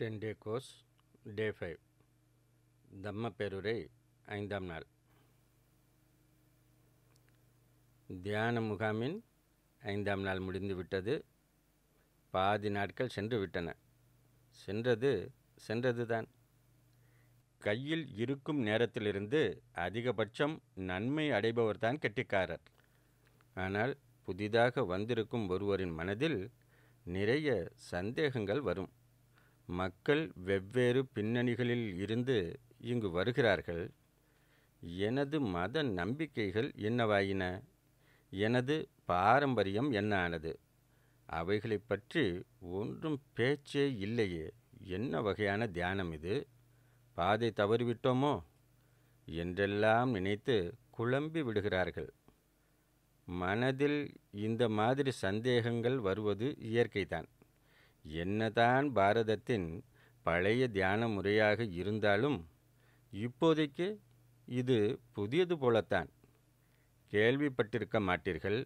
ten day course day five தம்ம பேருரை ஐந்தாம் நாள் தியான முகாமின் ஐந்தாம் நாள் முடிந்துவிட்டது பாதி நாட்கள் சென்று விட்டன சென்றது சென்றதுதான் கையில் இருக்கும் நேரத்திலிருந்து அதிகபட்சம் நன்மை அடைபவர்தான் கெட்டிக்காரர் ஆனால் புதிதாக வந்திருக்கும் ஒருவரின் மனதில் நிறைய சந்தேகங்கள் வரும் மக்கள் வெவ்வேறு பின்னணிகளில் இருந்து இங்கு வருகிறார்கள் எனது மத நம்பிக்கைகள் என்னவாயின எனது பாரம்பரியம் என்ன ஆனது அவைகளை பற்றி ஒன்றும் பேச்சே இல்லையே என்ன வகையான தியானம் இது பாதை தவறிவிட்டோமோ என்றெல்லாம் நினைத்து குழம்பி விடுகிறார்கள் மனதில் இந்த மாதிரி சந்தேகங்கள் வருவது இயற்கைதான் என்னதான் பாரதத்தின் பழைய தியான முறையாக இருந்தாலும் இப்போதைக்கு இது புதியது போலத்தான் கேள்விப்பட்டிருக்க மாட்டீர்கள்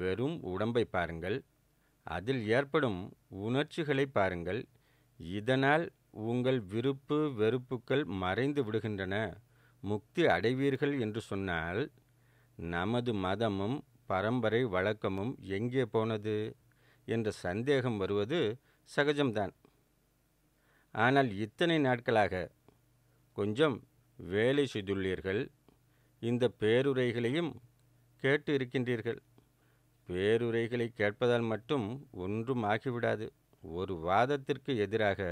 வெறும் உடம்பை பாருங்கள் அதில் ஏற்படும் உணர்ச்சிகளை பாருங்கள் இதனால் உங்கள் விருப்பு வெறுப்புகள் மறைந்து விடுகின்றன முக்தி அடைவீர்கள் என்று சொன்னால் நமது மதமும் பரம்பரை வழக்கமும் எங்கே போனது என்ற சந்தேகம் வருவது சகஜம்தான் ஆனால் இத்தனை நாட்களாக கொஞ்சம் வேலை செய்துள்ளீர்கள் இந்த பேருரைகளையும் கேட்டு இருக்கின்றீர்கள் பேருரைகளை கேட்பதால் மட்டும் ஒன்றும் ஆகிவிடாது ஒரு வாதத்திற்கு எதிராக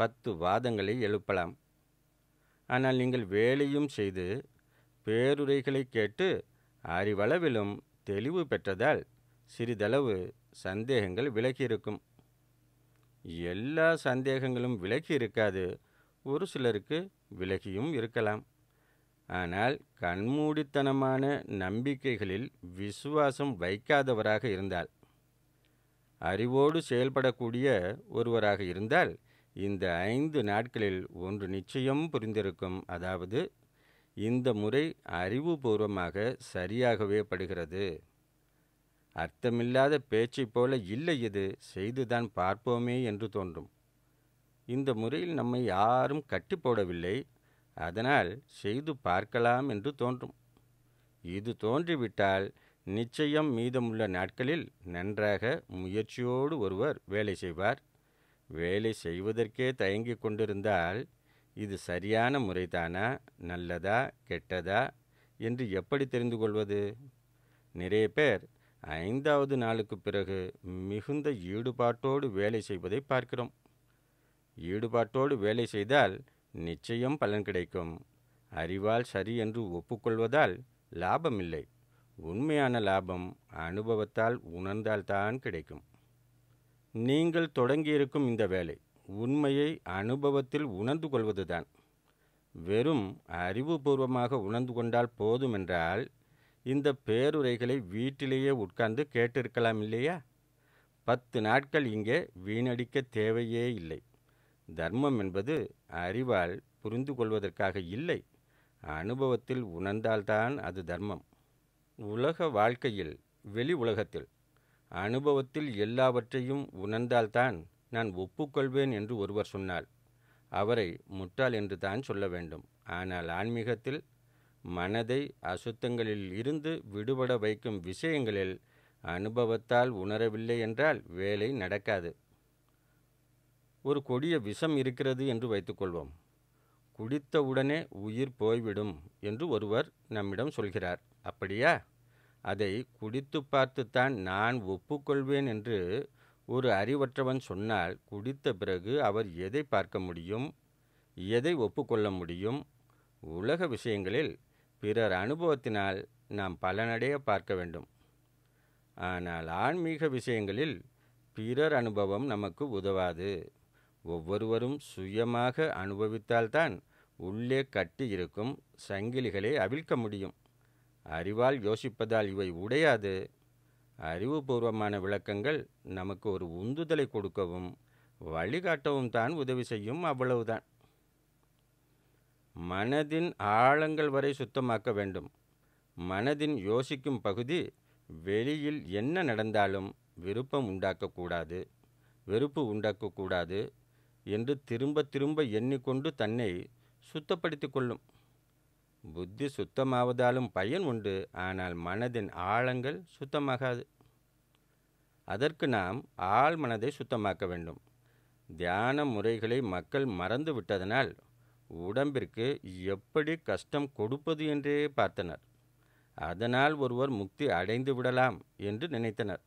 பத்து வாதங்களை எழுப்பலாம் ஆனால் நீங்கள் வேலையும் செய்து பேருரைகளை கேட்டு அறிவளவிலும் தெளிவு பெற்றதால் சிறிதளவு சந்தேகங்கள் விலகியிருக்கும் எல்லா சந்தேகங்களும் விலகி இருக்காது ஒரு சிலருக்கு விலகியும் இருக்கலாம் ஆனால் கண்மூடித்தனமான நம்பிக்கைகளில் விசுவாசம் வைக்காதவராக இருந்தால் அறிவோடு செயல்படக்கூடிய ஒருவராக இருந்தால் இந்த ஐந்து நாட்களில் ஒன்று நிச்சயம் புரிந்திருக்கும் அதாவது இந்த முறை அறிவுபூர்வமாக சரியாகவே படுகிறது அர்த்தமில்லாத பேச்சை போல இல்லை இது செய்துதான் பார்ப்போமே என்று தோன்றும் இந்த முறையில் நம்மை யாரும் கட்டி போடவில்லை அதனால் செய்து பார்க்கலாம் என்று தோன்றும் இது தோன்றிவிட்டால் நிச்சயம் மீதமுள்ள நாட்களில் நன்றாக முயற்சியோடு ஒருவர் வேலை செய்வார் வேலை செய்வதற்கே தயங்கி கொண்டிருந்தால் இது சரியான முறைதானா நல்லதா கெட்டதா என்று எப்படி தெரிந்து கொள்வது நிறைய பேர் ஐந்தாவது நாளுக்கு பிறகு மிகுந்த ஈடுபாட்டோடு வேலை செய்வதை பார்க்கிறோம் ஈடுபாட்டோடு வேலை செய்தால் நிச்சயம் பலன் கிடைக்கும் அறிவால் சரி என்று ஒப்புக்கொள்வதால் லாபமில்லை உண்மையான லாபம் அனுபவத்தால் உணர்ந்தால்தான் கிடைக்கும் நீங்கள் தொடங்கியிருக்கும் இந்த வேலை உண்மையை அனுபவத்தில் உணர்ந்து கொள்வதுதான் வெறும் அறிவுபூர்வமாக உணர்ந்து கொண்டால் போதுமென்றால் இந்த பேருரைகளை வீட்டிலேயே உட்கார்ந்து கேட்டிருக்கலாம் இல்லையா பத்து நாட்கள் இங்கே வீணடிக்க தேவையே இல்லை தர்மம் என்பது அறிவால் புரிந்து கொள்வதற்காக இல்லை அனுபவத்தில் உணர்ந்தால்தான் அது தர்மம் உலக வாழ்க்கையில் வெளி உலகத்தில் அனுபவத்தில் எல்லாவற்றையும் உணர்ந்தால்தான் நான் ஒப்புக்கொள்வேன் என்று ஒருவர் சொன்னால் அவரை முட்டாள் என்று தான் சொல்ல வேண்டும் ஆனால் ஆன்மீகத்தில் மனதை அசுத்தங்களில் இருந்து விடுபட வைக்கும் விஷயங்களில் அனுபவத்தால் உணரவில்லை என்றால் வேலை நடக்காது ஒரு கொடிய விஷம் இருக்கிறது என்று வைத்துக்கொள்வோம் குடித்தவுடனே உயிர் போய்விடும் என்று ஒருவர் நம்மிடம் சொல்கிறார் அப்படியா அதை குடித்து பார்த்துத்தான் நான் ஒப்புக்கொள்வேன் என்று ஒரு அறிவற்றவன் சொன்னால் குடித்த பிறகு அவர் எதை பார்க்க முடியும் எதை ஒப்புக்கொள்ள முடியும் உலக விஷயங்களில் பிறர் அனுபவத்தினால் நாம் பலனடைய பார்க்க வேண்டும் ஆனால் ஆன்மீக விஷயங்களில் பிறர் அனுபவம் நமக்கு உதவாது ஒவ்வொருவரும் சுயமாக அனுபவித்தால்தான் உள்ளே கட்டி இருக்கும் சங்கிலிகளை அவிழ்க்க முடியும் அறிவால் யோசிப்பதால் இவை உடையாது அறிவுபூர்வமான விளக்கங்கள் நமக்கு ஒரு உந்துதலை கொடுக்கவும் வழிகாட்டவும் தான் உதவி செய்யும் அவ்வளவுதான் மனதின் ஆழங்கள் வரை சுத்தமாக்க வேண்டும் மனதின் யோசிக்கும் பகுதி வெளியில் என்ன நடந்தாலும் விருப்பம் உண்டாக்கக்கூடாது வெறுப்பு உண்டாக்கக்கூடாது என்று திரும்ப திரும்ப எண்ணிக்கொண்டு தன்னை சுத்தப்படுத்தி கொள்ளும் புத்தி சுத்தமாவதாலும் பயன் உண்டு ஆனால் மனதின் ஆழங்கள் சுத்தமாகாது அதற்கு நாம் ஆழ் மனதை சுத்தமாக்க வேண்டும் தியான முறைகளை மக்கள் மறந்து விட்டதனால் உடம்பிற்கு எப்படி கஷ்டம் கொடுப்பது என்றே பார்த்தனர் அதனால் ஒருவர் முக்தி அடைந்து விடலாம் என்று நினைத்தனர்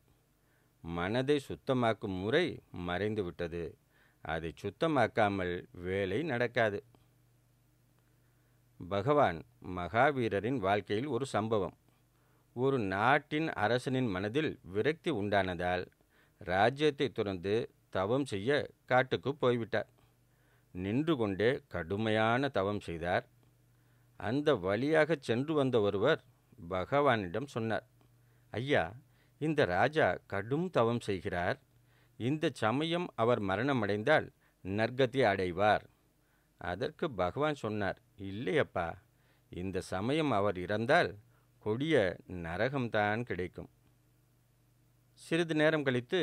மனதை சுத்தமாக்கும் முறை மறைந்துவிட்டது அதை சுத்தமாக்காமல் வேலை நடக்காது பகவான் மகாவீரரின் வாழ்க்கையில் ஒரு சம்பவம் ஒரு நாட்டின் அரசனின் மனதில் விரக்தி உண்டானதால் ராஜ்யத்தை துறந்து தவம் செய்ய காட்டுக்கு போய்விட்டார் நின்று கொண்டே கடுமையான தவம் செய்தார் அந்த வழியாக சென்று வந்த ஒருவர் பகவானிடம் சொன்னார் ஐயா இந்த ராஜா கடும் தவம் செய்கிறார் இந்த சமயம் அவர் மரணமடைந்தால் நற்கதி அடைவார் அதற்கு பகவான் சொன்னார் இல்லையப்பா இந்த சமயம் அவர் இறந்தால் கொடிய நரகம்தான் கிடைக்கும் சிறிது நேரம் கழித்து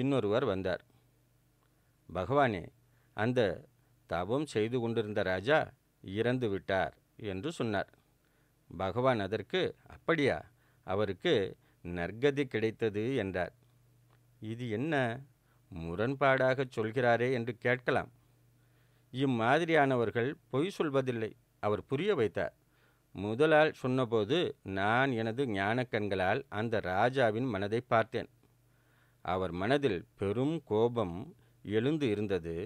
இன்னொருவர் வந்தார் பகவானே அந்த தவம் செய்து கொண்டிருந்த ராஜா இறந்து விட்டார் என்று சொன்னார் பகவான் அதற்கு அப்படியா அவருக்கு நற்கதி கிடைத்தது என்றார் இது என்ன முரண்பாடாக சொல்கிறாரே என்று கேட்கலாம் இம்மாதிரியானவர்கள் பொய் சொல்வதில்லை அவர் புரிய வைத்தார் முதலால் சொன்னபோது நான் எனது ஞானக்கண்களால் அந்த ராஜாவின் மனதை பார்த்தேன் அவர் மனதில் பெரும் கோபம் எழுந்து இருந்தது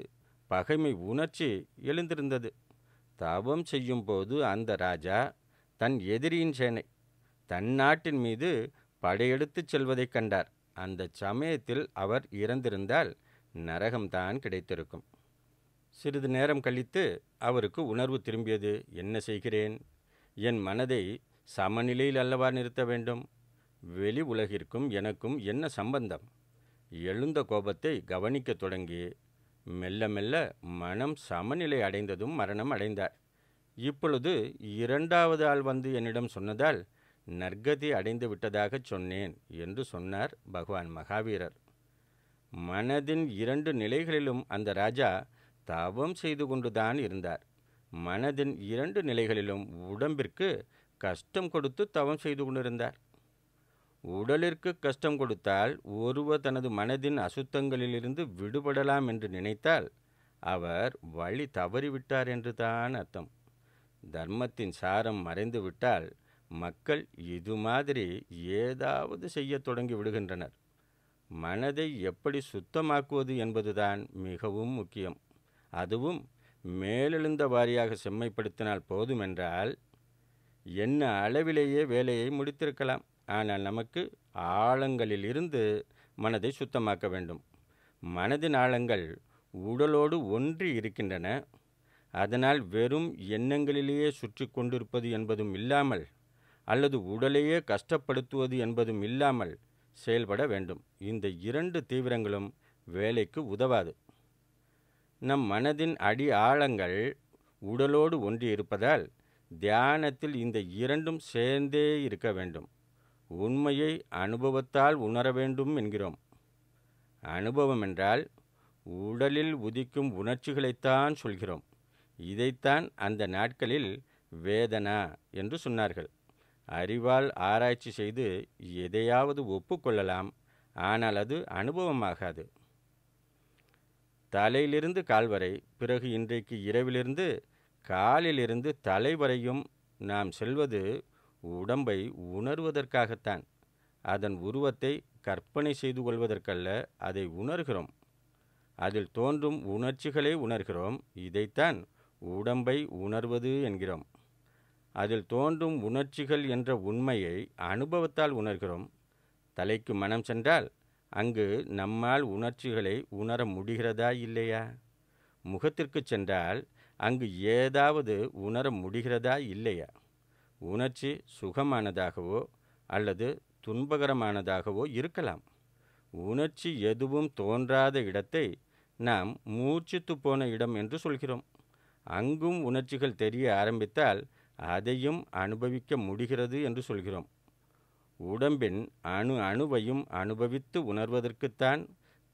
பகைமை உணர்ச்சி எழுந்திருந்தது தவம் செய்யும்போது அந்த ராஜா தன் எதிரியின் சேனை தன் நாட்டின் மீது படையெடுத்துச் செல்வதைக் கண்டார் அந்த சமயத்தில் அவர் இறந்திருந்தால் நரகம்தான் கிடைத்திருக்கும் சிறிது நேரம் கழித்து அவருக்கு உணர்வு திரும்பியது என்ன செய்கிறேன் என் மனதை சமநிலையில் அல்லவா நிறுத்த வேண்டும் வெளி உலகிற்கும் எனக்கும் என்ன சம்பந்தம் எழுந்த கோபத்தை கவனிக்கத் தொடங்கி மெல்ல மெல்ல மனம் சமநிலை அடைந்ததும் மரணம் அடைந்தார் இப்பொழுது இரண்டாவது ஆள் வந்து என்னிடம் சொன்னதால் நற்கதி அடைந்து விட்டதாகச் சொன்னேன் என்று சொன்னார் பகவான் மகாவீரர் மனதின் இரண்டு நிலைகளிலும் அந்த ராஜா தவம் செய்து கொண்டுதான் இருந்தார் மனதின் இரண்டு நிலைகளிலும் உடம்பிற்கு கஷ்டம் கொடுத்து தவம் செய்து கொண்டிருந்தார் உடலிற்கு கஷ்டம் கொடுத்தால் ஒருவர் தனது மனதின் அசுத்தங்களிலிருந்து விடுபடலாம் என்று நினைத்தால் அவர் வழி தவறிவிட்டார் என்று தான் அர்த்தம் தர்மத்தின் சாரம் மறைந்துவிட்டால் மக்கள் இது மாதிரி ஏதாவது செய்ய தொடங்கி விடுகின்றனர் மனதை எப்படி சுத்தமாக்குவது என்பதுதான் மிகவும் முக்கியம் அதுவும் மேலெழுந்த வாரியாக செம்மைப்படுத்தினால் போதுமென்றால் என்ன அளவிலேயே வேலையை முடித்திருக்கலாம் ஆனால் நமக்கு ஆழங்களில் இருந்து மனதை சுத்தமாக்க வேண்டும் மனதின் ஆழங்கள் உடலோடு ஒன்றி இருக்கின்றன அதனால் வெறும் எண்ணங்களிலேயே சுற்றி கொண்டிருப்பது என்பதும் இல்லாமல் அல்லது உடலையே கஷ்டப்படுத்துவது என்பதும் இல்லாமல் செயல்பட வேண்டும் இந்த இரண்டு தீவிரங்களும் வேலைக்கு உதவாது நம் மனதின் அடி ஆழங்கள் உடலோடு ஒன்றி இருப்பதால் தியானத்தில் இந்த இரண்டும் சேர்ந்தே இருக்க வேண்டும் உண்மையை அனுபவத்தால் உணர வேண்டும் என்கிறோம் அனுபவம் என்றால் உடலில் உதிக்கும் உணர்ச்சிகளைத்தான் சொல்கிறோம் இதைத்தான் அந்த நாட்களில் வேதனா என்று சொன்னார்கள் அறிவால் ஆராய்ச்சி செய்து எதையாவது ஒப்புக்கொள்ளலாம் ஆனால் அது அனுபவமாகாது தலையிலிருந்து கால் வரை பிறகு இன்றைக்கு இரவிலிருந்து காலிலிருந்து தலை வரையும் நாம் செல்வது உடம்பை உணர்வதற்காகத்தான் அதன் உருவத்தை கற்பனை செய்து கொள்வதற்கல்ல அதை உணர்கிறோம் அதில் தோன்றும் உணர்ச்சிகளை உணர்கிறோம் இதைத்தான் உடம்பை உணர்வது என்கிறோம் அதில் தோன்றும் உணர்ச்சிகள் என்ற உண்மையை அனுபவத்தால் உணர்கிறோம் தலைக்கு மனம் சென்றால் அங்கு நம்மால் உணர்ச்சிகளை உணர முடிகிறதா இல்லையா முகத்திற்கு சென்றால் அங்கு ஏதாவது உணர முடிகிறதா இல்லையா உணர்ச்சி சுகமானதாகவோ அல்லது துன்பகரமானதாகவோ இருக்கலாம் உணர்ச்சி எதுவும் தோன்றாத இடத்தை நாம் மூர்ச்சித்து போன இடம் என்று சொல்கிறோம் அங்கும் உணர்ச்சிகள் தெரிய ஆரம்பித்தால் அதையும் அனுபவிக்க முடிகிறது என்று சொல்கிறோம் உடம்பின் அணு அணுவையும் அனுபவித்து உணர்வதற்குத்தான்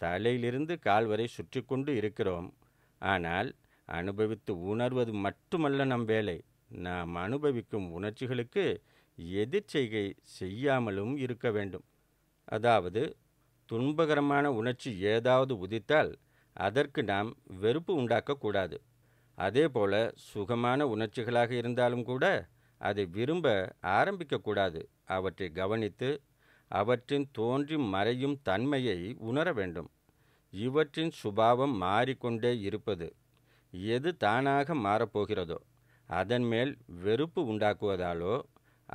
தலையிலிருந்து கால் வரை சுற்றி கொண்டு இருக்கிறோம் ஆனால் அனுபவித்து உணர்வது மட்டுமல்ல நம் வேலை நாம் அனுபவிக்கும் உணர்ச்சிகளுக்கு எதிர்ச்செய்கை செய்யாமலும் இருக்க வேண்டும் அதாவது துன்பகரமான உணர்ச்சி ஏதாவது உதித்தால் அதற்கு நாம் வெறுப்பு உண்டாக்கக்கூடாது அதேபோல சுகமான உணர்ச்சிகளாக இருந்தாலும் கூட அதை விரும்ப ஆரம்பிக்கக்கூடாது அவற்றை கவனித்து அவற்றின் தோன்றி மறையும் தன்மையை உணர வேண்டும் இவற்றின் சுபாவம் மாறிக்கொண்டே இருப்பது எது தானாக மாறப்போகிறதோ அதன் மேல் வெறுப்பு உண்டாக்குவதாலோ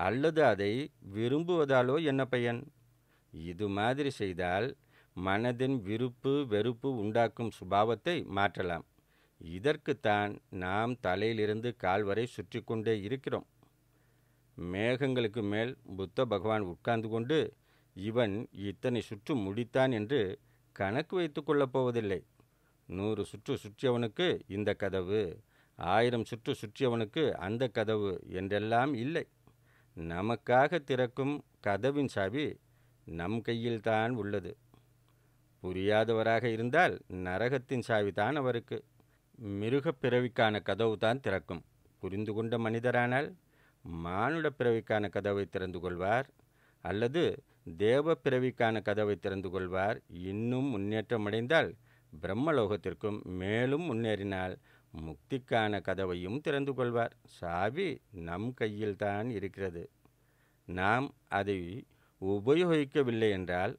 அல்லது அதை விரும்புவதாலோ என்ன பயன் இது மாதிரி செய்தால் மனதின் விருப்பு வெறுப்பு உண்டாக்கும் சுபாவத்தை மாற்றலாம் இதற்குத்தான் நாம் தலையிலிருந்து கால் வரை சுற்றி கொண்டே இருக்கிறோம் மேகங்களுக்கு மேல் புத்த பகவான் உட்கார்ந்து கொண்டு இவன் இத்தனை சுற்று முடித்தான் என்று கணக்கு வைத்து கொள்ளப் போவதில்லை நூறு சுற்று சுற்றியவனுக்கு இந்த கதவு ஆயிரம் சுற்று சுற்றியவனுக்கு அந்த கதவு என்றெல்லாம் இல்லை நமக்காக திறக்கும் கதவின் சாவி நம் கையில்தான் உள்ளது புரியாதவராக இருந்தால் நரகத்தின் சாவி தான் அவருக்கு மிருகப் பிறவிக்கான கதவு தான் திறக்கும் புரிந்து கொண்ட மனிதரானால் மானுட பிறவிக்கான கதவை திறந்து கொள்வார் அல்லது தேவ பிறவிக்கான கதவை திறந்து கொள்வார் இன்னும் முன்னேற்றமடைந்தால் பிரம்மலோகத்திற்கும் மேலும் முன்னேறினால் முக்திக்கான கதவையும் திறந்து கொள்வார் சாவி நம் கையில்தான் இருக்கிறது நாம் அதை உபயோகிக்கவில்லை என்றால்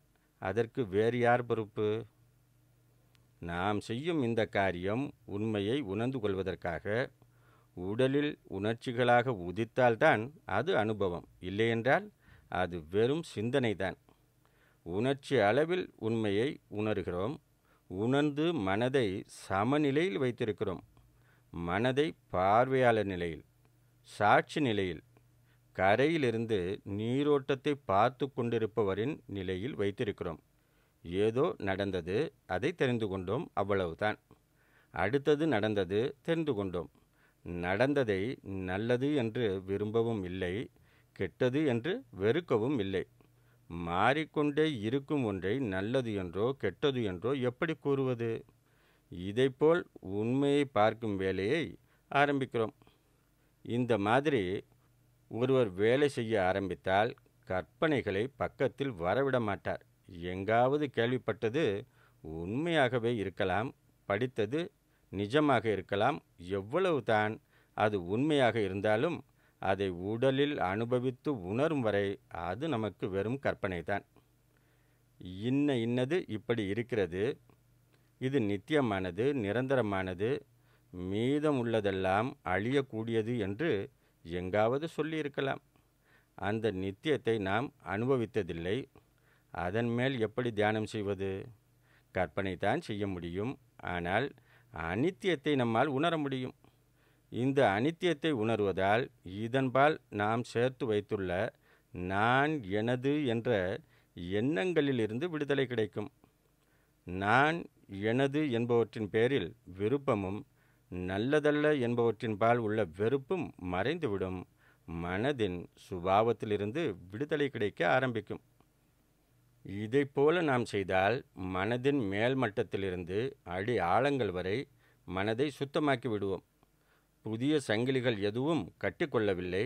அதற்கு வேறு யார் பொறுப்பு நாம் செய்யும் இந்த காரியம் உண்மையை உணர்ந்து கொள்வதற்காக உடலில் உணர்ச்சிகளாக உதித்தால்தான் அது அனுபவம் இல்லையென்றால் அது வெறும் சிந்தனை தான் உணர்ச்சி அளவில் உண்மையை உணர்கிறோம் உணர்ந்து மனதை சமநிலையில் வைத்திருக்கிறோம் மனதை பார்வையாளர் நிலையில் சாட்சி நிலையில் கரையிலிருந்து நீரோட்டத்தை பார்த்து கொண்டிருப்பவரின் நிலையில் வைத்திருக்கிறோம் ஏதோ நடந்தது அதை தெரிந்து கொண்டோம் அவ்வளவுதான் அடுத்தது நடந்தது தெரிந்து கொண்டோம் நடந்ததை நல்லது என்று விரும்பவும் இல்லை கெட்டது என்று வெறுக்கவும் இல்லை மாறிக்கொண்டே இருக்கும் ஒன்றை நல்லது என்றோ கெட்டது என்றோ எப்படி கூறுவது இதைப்போல் உண்மையை பார்க்கும் வேலையை ஆரம்பிக்கிறோம் இந்த மாதிரி ஒருவர் வேலை செய்ய ஆரம்பித்தால் கற்பனைகளை பக்கத்தில் வரவிட மாட்டார் எங்காவது கேள்விப்பட்டது உண்மையாகவே இருக்கலாம் படித்தது நிஜமாக இருக்கலாம் எவ்வளவு தான் அது உண்மையாக இருந்தாலும் அதை உடலில் அனுபவித்து உணரும் வரை அது நமக்கு வெறும் கற்பனை தான் இன்ன இன்னது இப்படி இருக்கிறது இது நித்தியமானது நிரந்தரமானது மீதம் உள்ளதெல்லாம் அழியக்கூடியது என்று எங்காவது சொல்லியிருக்கலாம் அந்த நித்தியத்தை நாம் அனுபவித்ததில்லை அதன் மேல் எப்படி தியானம் செய்வது கற்பனை தான் செய்ய முடியும் ஆனால் அனித்தியத்தை நம்மால் உணர முடியும் இந்த அனித்தியத்தை உணர்வதால் இதன்பால் நாம் சேர்த்து வைத்துள்ள நான் எனது என்ற எண்ணங்களிலிருந்து விடுதலை கிடைக்கும் நான் எனது என்பவற்றின் பேரில் விருப்பமும் நல்லதல்ல என்பவற்றின்பால் உள்ள வெறுப்பும் மறைந்துவிடும் மனதின் சுபாவத்திலிருந்து விடுதலை கிடைக்க ஆரம்பிக்கும் இதை போல நாம் செய்தால் மனதின் மேல் மட்டத்திலிருந்து அடி ஆழங்கள் வரை மனதை சுத்தமாக்கி விடுவோம் புதிய சங்கிலிகள் எதுவும் கட்டிக்கொள்ளவில்லை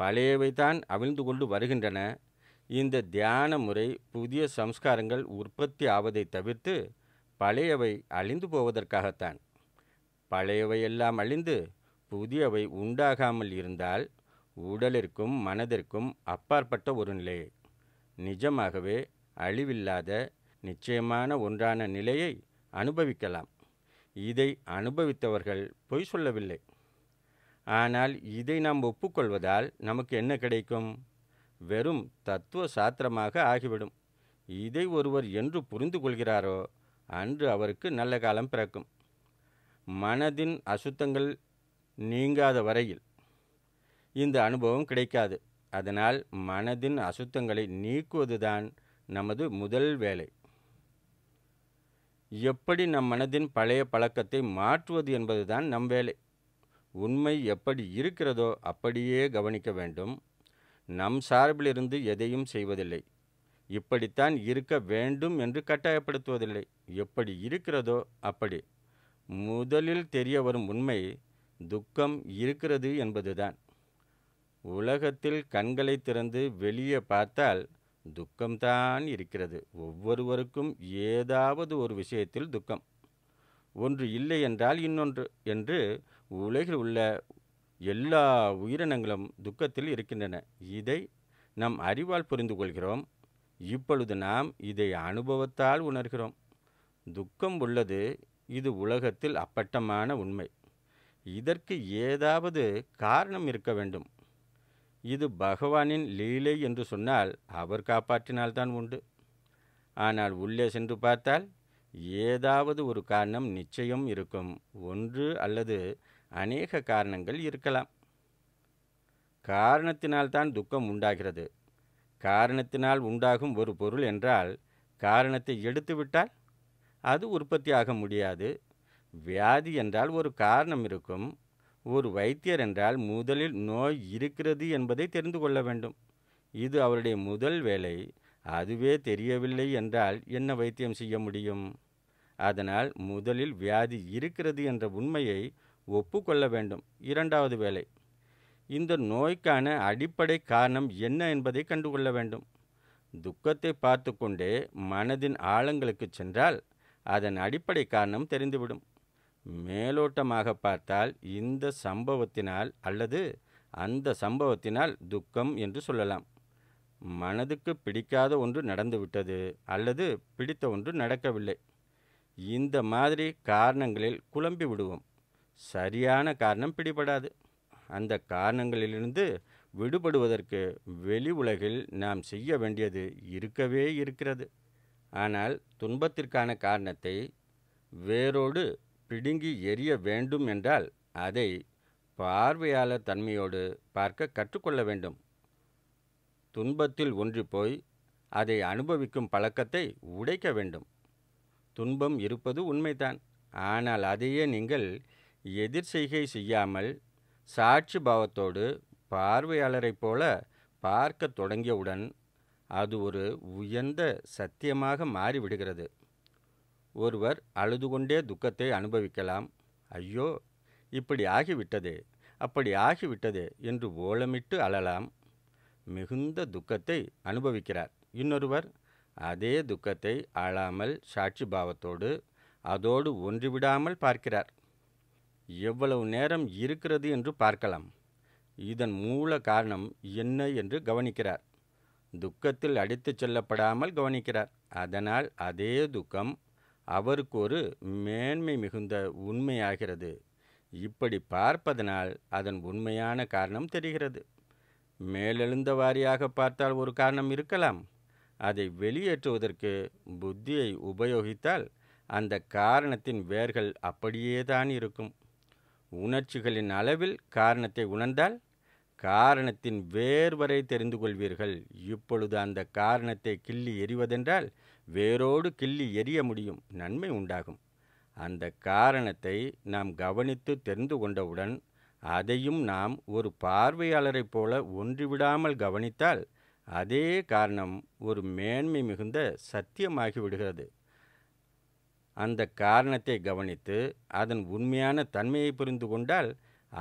பழையவைதான் அவிழ்ந்து கொண்டு வருகின்றன இந்த தியான முறை புதிய சம்ஸ்காரங்கள் உற்பத்தி ஆவதை தவிர்த்து பழையவை அழிந்து போவதற்காகத்தான் பழையவை எல்லாம் அழிந்து புதியவை உண்டாகாமல் இருந்தால் உடலிற்கும் மனதிற்கும் அப்பாற்பட்ட ஒரு நிலை நிஜமாகவே அழிவில்லாத நிச்சயமான ஒன்றான நிலையை அனுபவிக்கலாம் இதை அனுபவித்தவர்கள் பொய் சொல்லவில்லை ஆனால் இதை நாம் ஒப்புக்கொள்வதால் நமக்கு என்ன கிடைக்கும் வெறும் தத்துவ சாத்திரமாக ஆகிவிடும் இதை ஒருவர் என்று புரிந்து கொள்கிறாரோ அன்று அவருக்கு நல்ல காலம் பிறக்கும் மனதின் அசுத்தங்கள் நீங்காத வரையில் இந்த அனுபவம் கிடைக்காது அதனால் மனதின் அசுத்தங்களை நீக்குவதுதான் நமது முதல் வேலை எப்படி நம் மனதின் பழைய பழக்கத்தை மாற்றுவது என்பதுதான் நம் வேலை உண்மை எப்படி இருக்கிறதோ அப்படியே கவனிக்க வேண்டும் நம் சார்பிலிருந்து எதையும் செய்வதில்லை இப்படித்தான் இருக்க வேண்டும் என்று கட்டாயப்படுத்துவதில்லை எப்படி இருக்கிறதோ அப்படி முதலில் தெரிய வரும் உண்மை துக்கம் இருக்கிறது என்பதுதான் உலகத்தில் கண்களை திறந்து வெளியே பார்த்தால் துக்கம்தான் இருக்கிறது ஒவ்வொருவருக்கும் ஏதாவது ஒரு விஷயத்தில் துக்கம் ஒன்று இல்லை என்றால் இன்னொன்று என்று உலகில் உள்ள எல்லா உயிரினங்களும் துக்கத்தில் இருக்கின்றன இதை நம் அறிவால் புரிந்து கொள்கிறோம் இப்பொழுது நாம் இதை அனுபவத்தால் உணர்கிறோம் துக்கம் உள்ளது இது உலகத்தில் அப்பட்டமான உண்மை இதற்கு ஏதாவது காரணம் இருக்க வேண்டும் இது பகவானின் லீலை என்று சொன்னால் அவர் காப்பாற்றினால்தான் உண்டு ஆனால் உள்ளே சென்று பார்த்தால் ஏதாவது ஒரு காரணம் நிச்சயம் இருக்கும் ஒன்று அல்லது அநேக காரணங்கள் இருக்கலாம் காரணத்தினால்தான் துக்கம் உண்டாகிறது காரணத்தினால் உண்டாகும் ஒரு பொருள் என்றால் காரணத்தை எடுத்துவிட்டால் அது உற்பத்தியாக முடியாது வியாதி என்றால் ஒரு காரணம் இருக்கும் ஒரு வைத்தியர் என்றால் முதலில் நோய் இருக்கிறது என்பதை தெரிந்து கொள்ள வேண்டும் இது அவருடைய முதல் வேலை அதுவே தெரியவில்லை என்றால் என்ன வைத்தியம் செய்ய முடியும் அதனால் முதலில் வியாதி இருக்கிறது என்ற உண்மையை ஒப்புக்கொள்ள வேண்டும் இரண்டாவது வேலை இந்த நோய்க்கான அடிப்படை காரணம் என்ன என்பதை கண்டுகொள்ள வேண்டும் துக்கத்தை பார்த்து கொண்டே மனதின் ஆழங்களுக்கு சென்றால் அதன் அடிப்படை காரணம் தெரிந்துவிடும் மேலோட்டமாக பார்த்தால் இந்த சம்பவத்தினால் அல்லது அந்த சம்பவத்தினால் துக்கம் என்று சொல்லலாம் மனதுக்கு பிடிக்காத ஒன்று நடந்துவிட்டது அல்லது பிடித்த ஒன்று நடக்கவில்லை இந்த மாதிரி காரணங்களில் குழம்பி விடுவோம் சரியான காரணம் பிடிபடாது அந்த காரணங்களிலிருந்து விடுபடுவதற்கு வெளி உலகில் நாம் செய்ய வேண்டியது இருக்கவே இருக்கிறது ஆனால் துன்பத்திற்கான காரணத்தை வேரோடு பிடுங்கி எரிய வேண்டும் என்றால் அதை பார்வையாளர் தன்மையோடு பார்க்க கற்றுக்கொள்ள வேண்டும் துன்பத்தில் ஒன்றி போய் அதை அனுபவிக்கும் பழக்கத்தை உடைக்க வேண்டும் துன்பம் இருப்பது உண்மைதான் ஆனால் அதையே நீங்கள் எதிர்செய்கை செய்யாமல் சாட்சி பாவத்தோடு பார்வையாளரைப் போல பார்க்க தொடங்கியவுடன் அது ஒரு உயர்ந்த சத்தியமாக மாறிவிடுகிறது ஒருவர் அழுது கொண்டே துக்கத்தை அனுபவிக்கலாம் ஐயோ இப்படி ஆகிவிட்டது அப்படி ஆகிவிட்டது என்று ஓலமிட்டு அழலாம் மிகுந்த துக்கத்தை அனுபவிக்கிறார் இன்னொருவர் அதே துக்கத்தை அழாமல் சாட்சி பாவத்தோடு அதோடு ஒன்றிவிடாமல் பார்க்கிறார் எவ்வளவு நேரம் இருக்கிறது என்று பார்க்கலாம் இதன் மூல காரணம் என்ன என்று கவனிக்கிறார் துக்கத்தில் அடித்துச் செல்லப்படாமல் கவனிக்கிறார் அதனால் அதே துக்கம் அவருக்கு ஒரு மேன்மை மிகுந்த உண்மையாகிறது இப்படி பார்ப்பதனால் அதன் உண்மையான காரணம் தெரிகிறது மேலெழுந்த வாரியாக பார்த்தால் ஒரு காரணம் இருக்கலாம் அதை வெளியேற்றுவதற்கு புத்தியை உபயோகித்தால் அந்த காரணத்தின் வேர்கள் அப்படியே தான் இருக்கும் உணர்ச்சிகளின் அளவில் காரணத்தை உணர்ந்தால் காரணத்தின் வேர்வரை தெரிந்து கொள்வீர்கள் இப்பொழுது அந்த காரணத்தை கிள்ளி எறிவதென்றால் வேரோடு கிள்ளி எரிய முடியும் நன்மை உண்டாகும் அந்த காரணத்தை நாம் கவனித்து தெரிந்து கொண்டவுடன் அதையும் நாம் ஒரு பார்வையாளரைப் போல ஒன்றிவிடாமல் கவனித்தால் அதே காரணம் ஒரு மேன்மை மிகுந்த சத்தியமாகிவிடுகிறது அந்த காரணத்தை கவனித்து அதன் உண்மையான தன்மையை புரிந்து கொண்டால்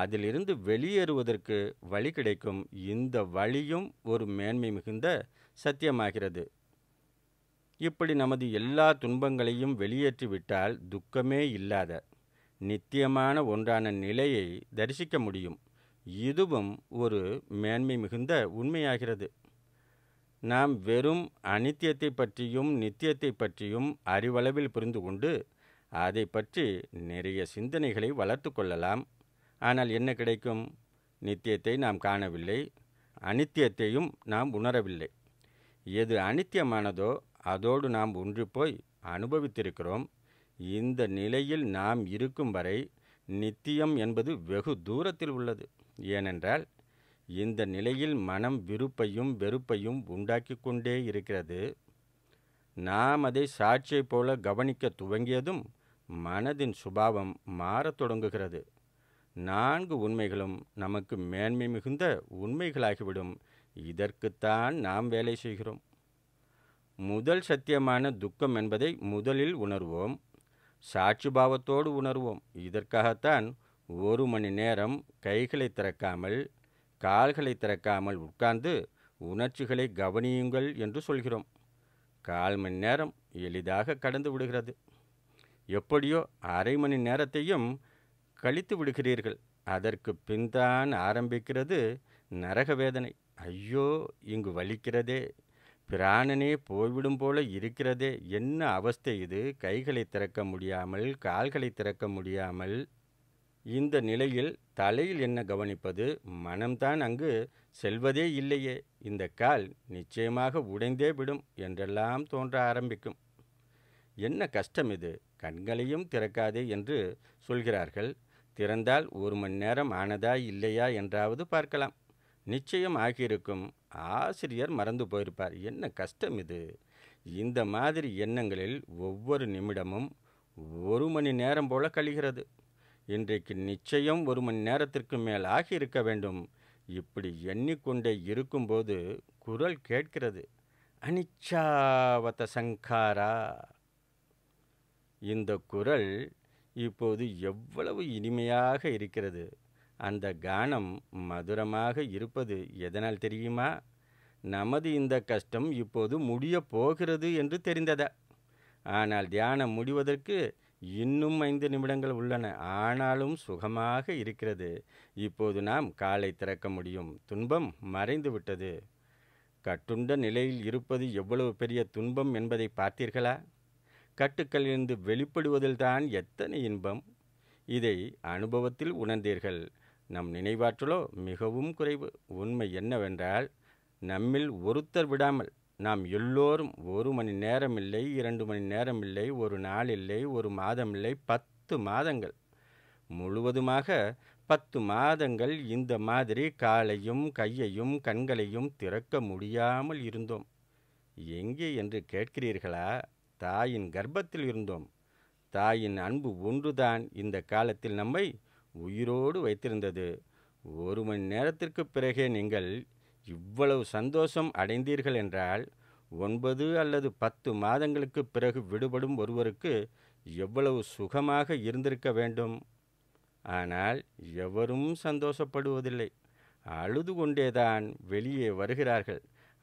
அதிலிருந்து வெளியேறுவதற்கு வழி கிடைக்கும் இந்த வழியும் ஒரு மேன்மை மிகுந்த சத்தியமாகிறது இப்படி நமது எல்லா துன்பங்களையும் வெளியேற்றிவிட்டால் துக்கமே இல்லாத நித்தியமான ஒன்றான நிலையை தரிசிக்க முடியும் இதுவும் ஒரு மேன்மை மிகுந்த உண்மையாகிறது நாம் வெறும் அனித்தியத்தை பற்றியும் நித்தியத்தை பற்றியும் அறிவளவில் புரிந்து கொண்டு அதை பற்றி நிறைய சிந்தனைகளை வளர்த்து கொள்ளலாம் ஆனால் என்ன கிடைக்கும் நித்தியத்தை நாம் காணவில்லை அனித்தியத்தையும் நாம் உணரவில்லை எது அனித்தியமானதோ அதோடு நாம் ஒன்றிப்போய் அனுபவித்திருக்கிறோம் இந்த நிலையில் நாம் இருக்கும் வரை நித்தியம் என்பது வெகு தூரத்தில் உள்ளது ஏனென்றால் இந்த நிலையில் மனம் விருப்பையும் வெறுப்பையும் உண்டாக்கி கொண்டே இருக்கிறது நாம் அதை சாட்சியை போல கவனிக்க துவங்கியதும் மனதின் சுபாவம் மாறத் தொடங்குகிறது நான்கு உண்மைகளும் நமக்கு மேன்மை மிகுந்த உண்மைகளாகிவிடும் இதற்குத்தான் நாம் வேலை செய்கிறோம் முதல் சத்தியமான துக்கம் என்பதை முதலில் உணர்வோம் சாட்சி பாவத்தோடு உணர்வோம் இதற்காகத்தான் ஒரு மணி நேரம் கைகளை திறக்காமல் கால்களை திறக்காமல் உட்கார்ந்து உணர்ச்சிகளை கவனியுங்கள் என்று சொல்கிறோம் கால் மணி நேரம் எளிதாக கடந்து விடுகிறது எப்படியோ அரை மணி நேரத்தையும் கழித்து விடுகிறீர்கள் அதற்கு பின்தான் ஆரம்பிக்கிறது நரக வேதனை ஐயோ இங்கு வலிக்கிறதே பிராணனே போய்விடும் போல இருக்கிறதே என்ன அவஸ்தை இது கைகளை திறக்க முடியாமல் கால்களை திறக்க முடியாமல் இந்த நிலையில் தலையில் என்ன கவனிப்பது மனம்தான் அங்கு செல்வதே இல்லையே இந்த கால் நிச்சயமாக உடைந்தே விடும் என்றெல்லாம் தோன்ற ஆரம்பிக்கும் என்ன கஷ்டம் இது கண்களையும் திறக்காதே என்று சொல்கிறார்கள் திறந்தால் ஒரு மணி நேரம் ஆனதா இல்லையா என்றாவது பார்க்கலாம் நிச்சயம் ஆகியிருக்கும் ஆசிரியர் மறந்து போயிருப்பார் என்ன கஷ்டம் இது இந்த மாதிரி எண்ணங்களில் ஒவ்வொரு நிமிடமும் ஒரு மணி நேரம் போல கழிகிறது இன்றைக்கு நிச்சயம் ஒரு மணி நேரத்திற்கு மேல் ஆகியிருக்க இருக்க வேண்டும் இப்படி எண்ணிக்கொண்டே இருக்கும்போது குரல் கேட்கிறது அனிச்சாவத சங்காரா இந்த குரல் இப்போது எவ்வளவு இனிமையாக இருக்கிறது அந்த கானம் மதுரமாக இருப்பது எதனால் தெரியுமா நமது இந்த கஷ்டம் இப்போது முடியப் போகிறது என்று தெரிந்ததா ஆனால் தியானம் முடிவதற்கு இன்னும் ஐந்து நிமிடங்கள் உள்ளன ஆனாலும் சுகமாக இருக்கிறது இப்போது நாம் காலை திறக்க முடியும் துன்பம் மறைந்து விட்டது கட்டுண்ட நிலையில் இருப்பது எவ்வளவு பெரிய துன்பம் என்பதை பார்த்தீர்களா கட்டுக்களிலிருந்து வெளிப்படுவதில்தான் எத்தனை இன்பம் இதை அனுபவத்தில் உணர்ந்தீர்கள் நம் நினைவாற்றலோ மிகவும் குறைவு உண்மை என்னவென்றால் நம்மில் ஒருத்தர் விடாமல் நாம் எல்லோரும் ஒரு மணி நேரம் இல்லை இரண்டு மணி நேரம் இல்லை ஒரு நாள் இல்லை ஒரு மாதம் இல்லை பத்து மாதங்கள் முழுவதுமாக பத்து மாதங்கள் இந்த மாதிரி காலையும் கையையும் கண்களையும் திறக்க முடியாமல் இருந்தோம் எங்கே என்று கேட்கிறீர்களா தாயின் கர்ப்பத்தில் இருந்தோம் தாயின் அன்பு ஒன்றுதான் இந்த காலத்தில் நம்மை உயிரோடு வைத்திருந்தது ஒரு மணி நேரத்திற்கு பிறகே நீங்கள் இவ்வளவு சந்தோஷம் அடைந்தீர்கள் என்றால் ஒன்பது அல்லது பத்து மாதங்களுக்கு பிறகு விடுபடும் ஒருவருக்கு எவ்வளவு சுகமாக இருந்திருக்க வேண்டும் ஆனால் எவரும் சந்தோஷப்படுவதில்லை அழுது கொண்டேதான் வெளியே வருகிறார்கள்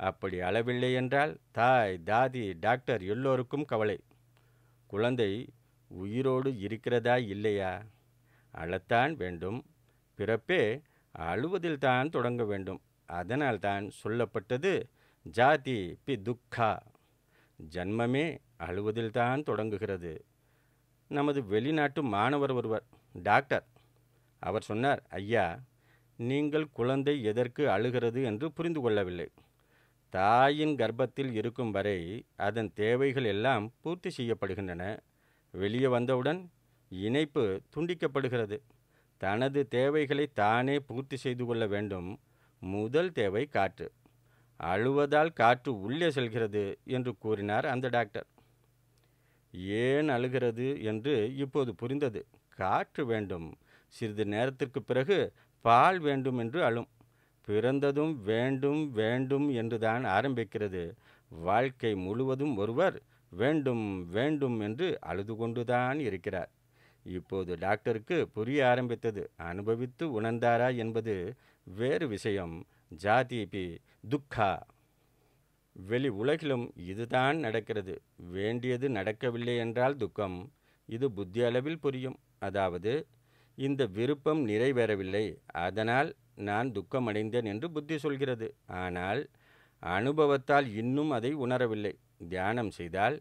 அப்படி அளவில்லை என்றால் தாய் தாதி டாக்டர் எல்லோருக்கும் கவலை குழந்தை உயிரோடு இருக்கிறதா இல்லையா அழத்தான் வேண்டும் பிறப்பே அழுவதில்தான் தொடங்க வேண்டும் அதனால்தான் சொல்லப்பட்டது ஜாதி பி துக்கா ஜன்மமே அழுவதில்தான் தொடங்குகிறது நமது வெளிநாட்டு மாணவர் ஒருவர் டாக்டர் அவர் சொன்னார் ஐயா நீங்கள் குழந்தை எதற்கு அழுகிறது என்று புரிந்து கொள்ளவில்லை தாயின் கர்ப்பத்தில் இருக்கும் வரை அதன் தேவைகள் எல்லாம் பூர்த்தி செய்யப்படுகின்றன வெளியே வந்தவுடன் இணைப்பு துண்டிக்கப்படுகிறது தனது தேவைகளை தானே பூர்த்தி செய்து கொள்ள வேண்டும் முதல் தேவை காற்று அழுவதால் காற்று உள்ளே செல்கிறது என்று கூறினார் அந்த டாக்டர் ஏன் அழுகிறது என்று இப்போது புரிந்தது காற்று வேண்டும் சிறிது நேரத்திற்கு பிறகு பால் வேண்டும் என்று அழும் பிறந்ததும் வேண்டும் வேண்டும் என்றுதான் ஆரம்பிக்கிறது வாழ்க்கை முழுவதும் ஒருவர் வேண்டும் வேண்டும் என்று அழுது கொண்டுதான் இருக்கிறார் இப்போது டாக்டருக்கு புரிய ஆரம்பித்தது அனுபவித்து உணர்ந்தாரா என்பது வேறு விஷயம் ஜாதிபி துக்கா வெளி உலகிலும் இதுதான் நடக்கிறது வேண்டியது நடக்கவில்லை என்றால் துக்கம் இது புத்தி அளவில் புரியும் அதாவது இந்த விருப்பம் நிறைவேறவில்லை அதனால் நான் துக்கமடைந்தேன் என்று புத்தி சொல்கிறது ஆனால் அனுபவத்தால் இன்னும் அதை உணரவில்லை தியானம் செய்தால்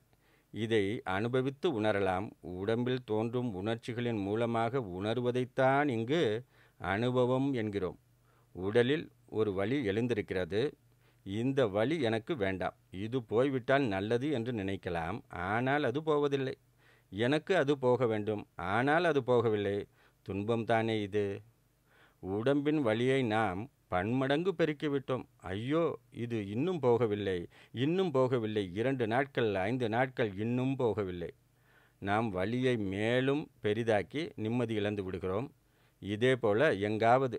இதை அனுபவித்து உணரலாம் உடம்பில் தோன்றும் உணர்ச்சிகளின் மூலமாக உணர்வதைத்தான் இங்கு அனுபவம் என்கிறோம் உடலில் ஒரு வலி எழுந்திருக்கிறது இந்த வழி எனக்கு வேண்டாம் இது போய்விட்டால் நல்லது என்று நினைக்கலாம் ஆனால் அது போவதில்லை எனக்கு அது போக வேண்டும் ஆனால் அது போகவில்லை துன்பம்தானே இது உடம்பின் வழியை நாம் பன்மடங்கு பெருக்கிவிட்டோம் ஐயோ இது இன்னும் போகவில்லை இன்னும் போகவில்லை இரண்டு நாட்கள் ஐந்து நாட்கள் இன்னும் போகவில்லை நாம் வழியை மேலும் பெரிதாக்கி நிம்மதி இழந்து விடுகிறோம் இதே போல் எங்காவது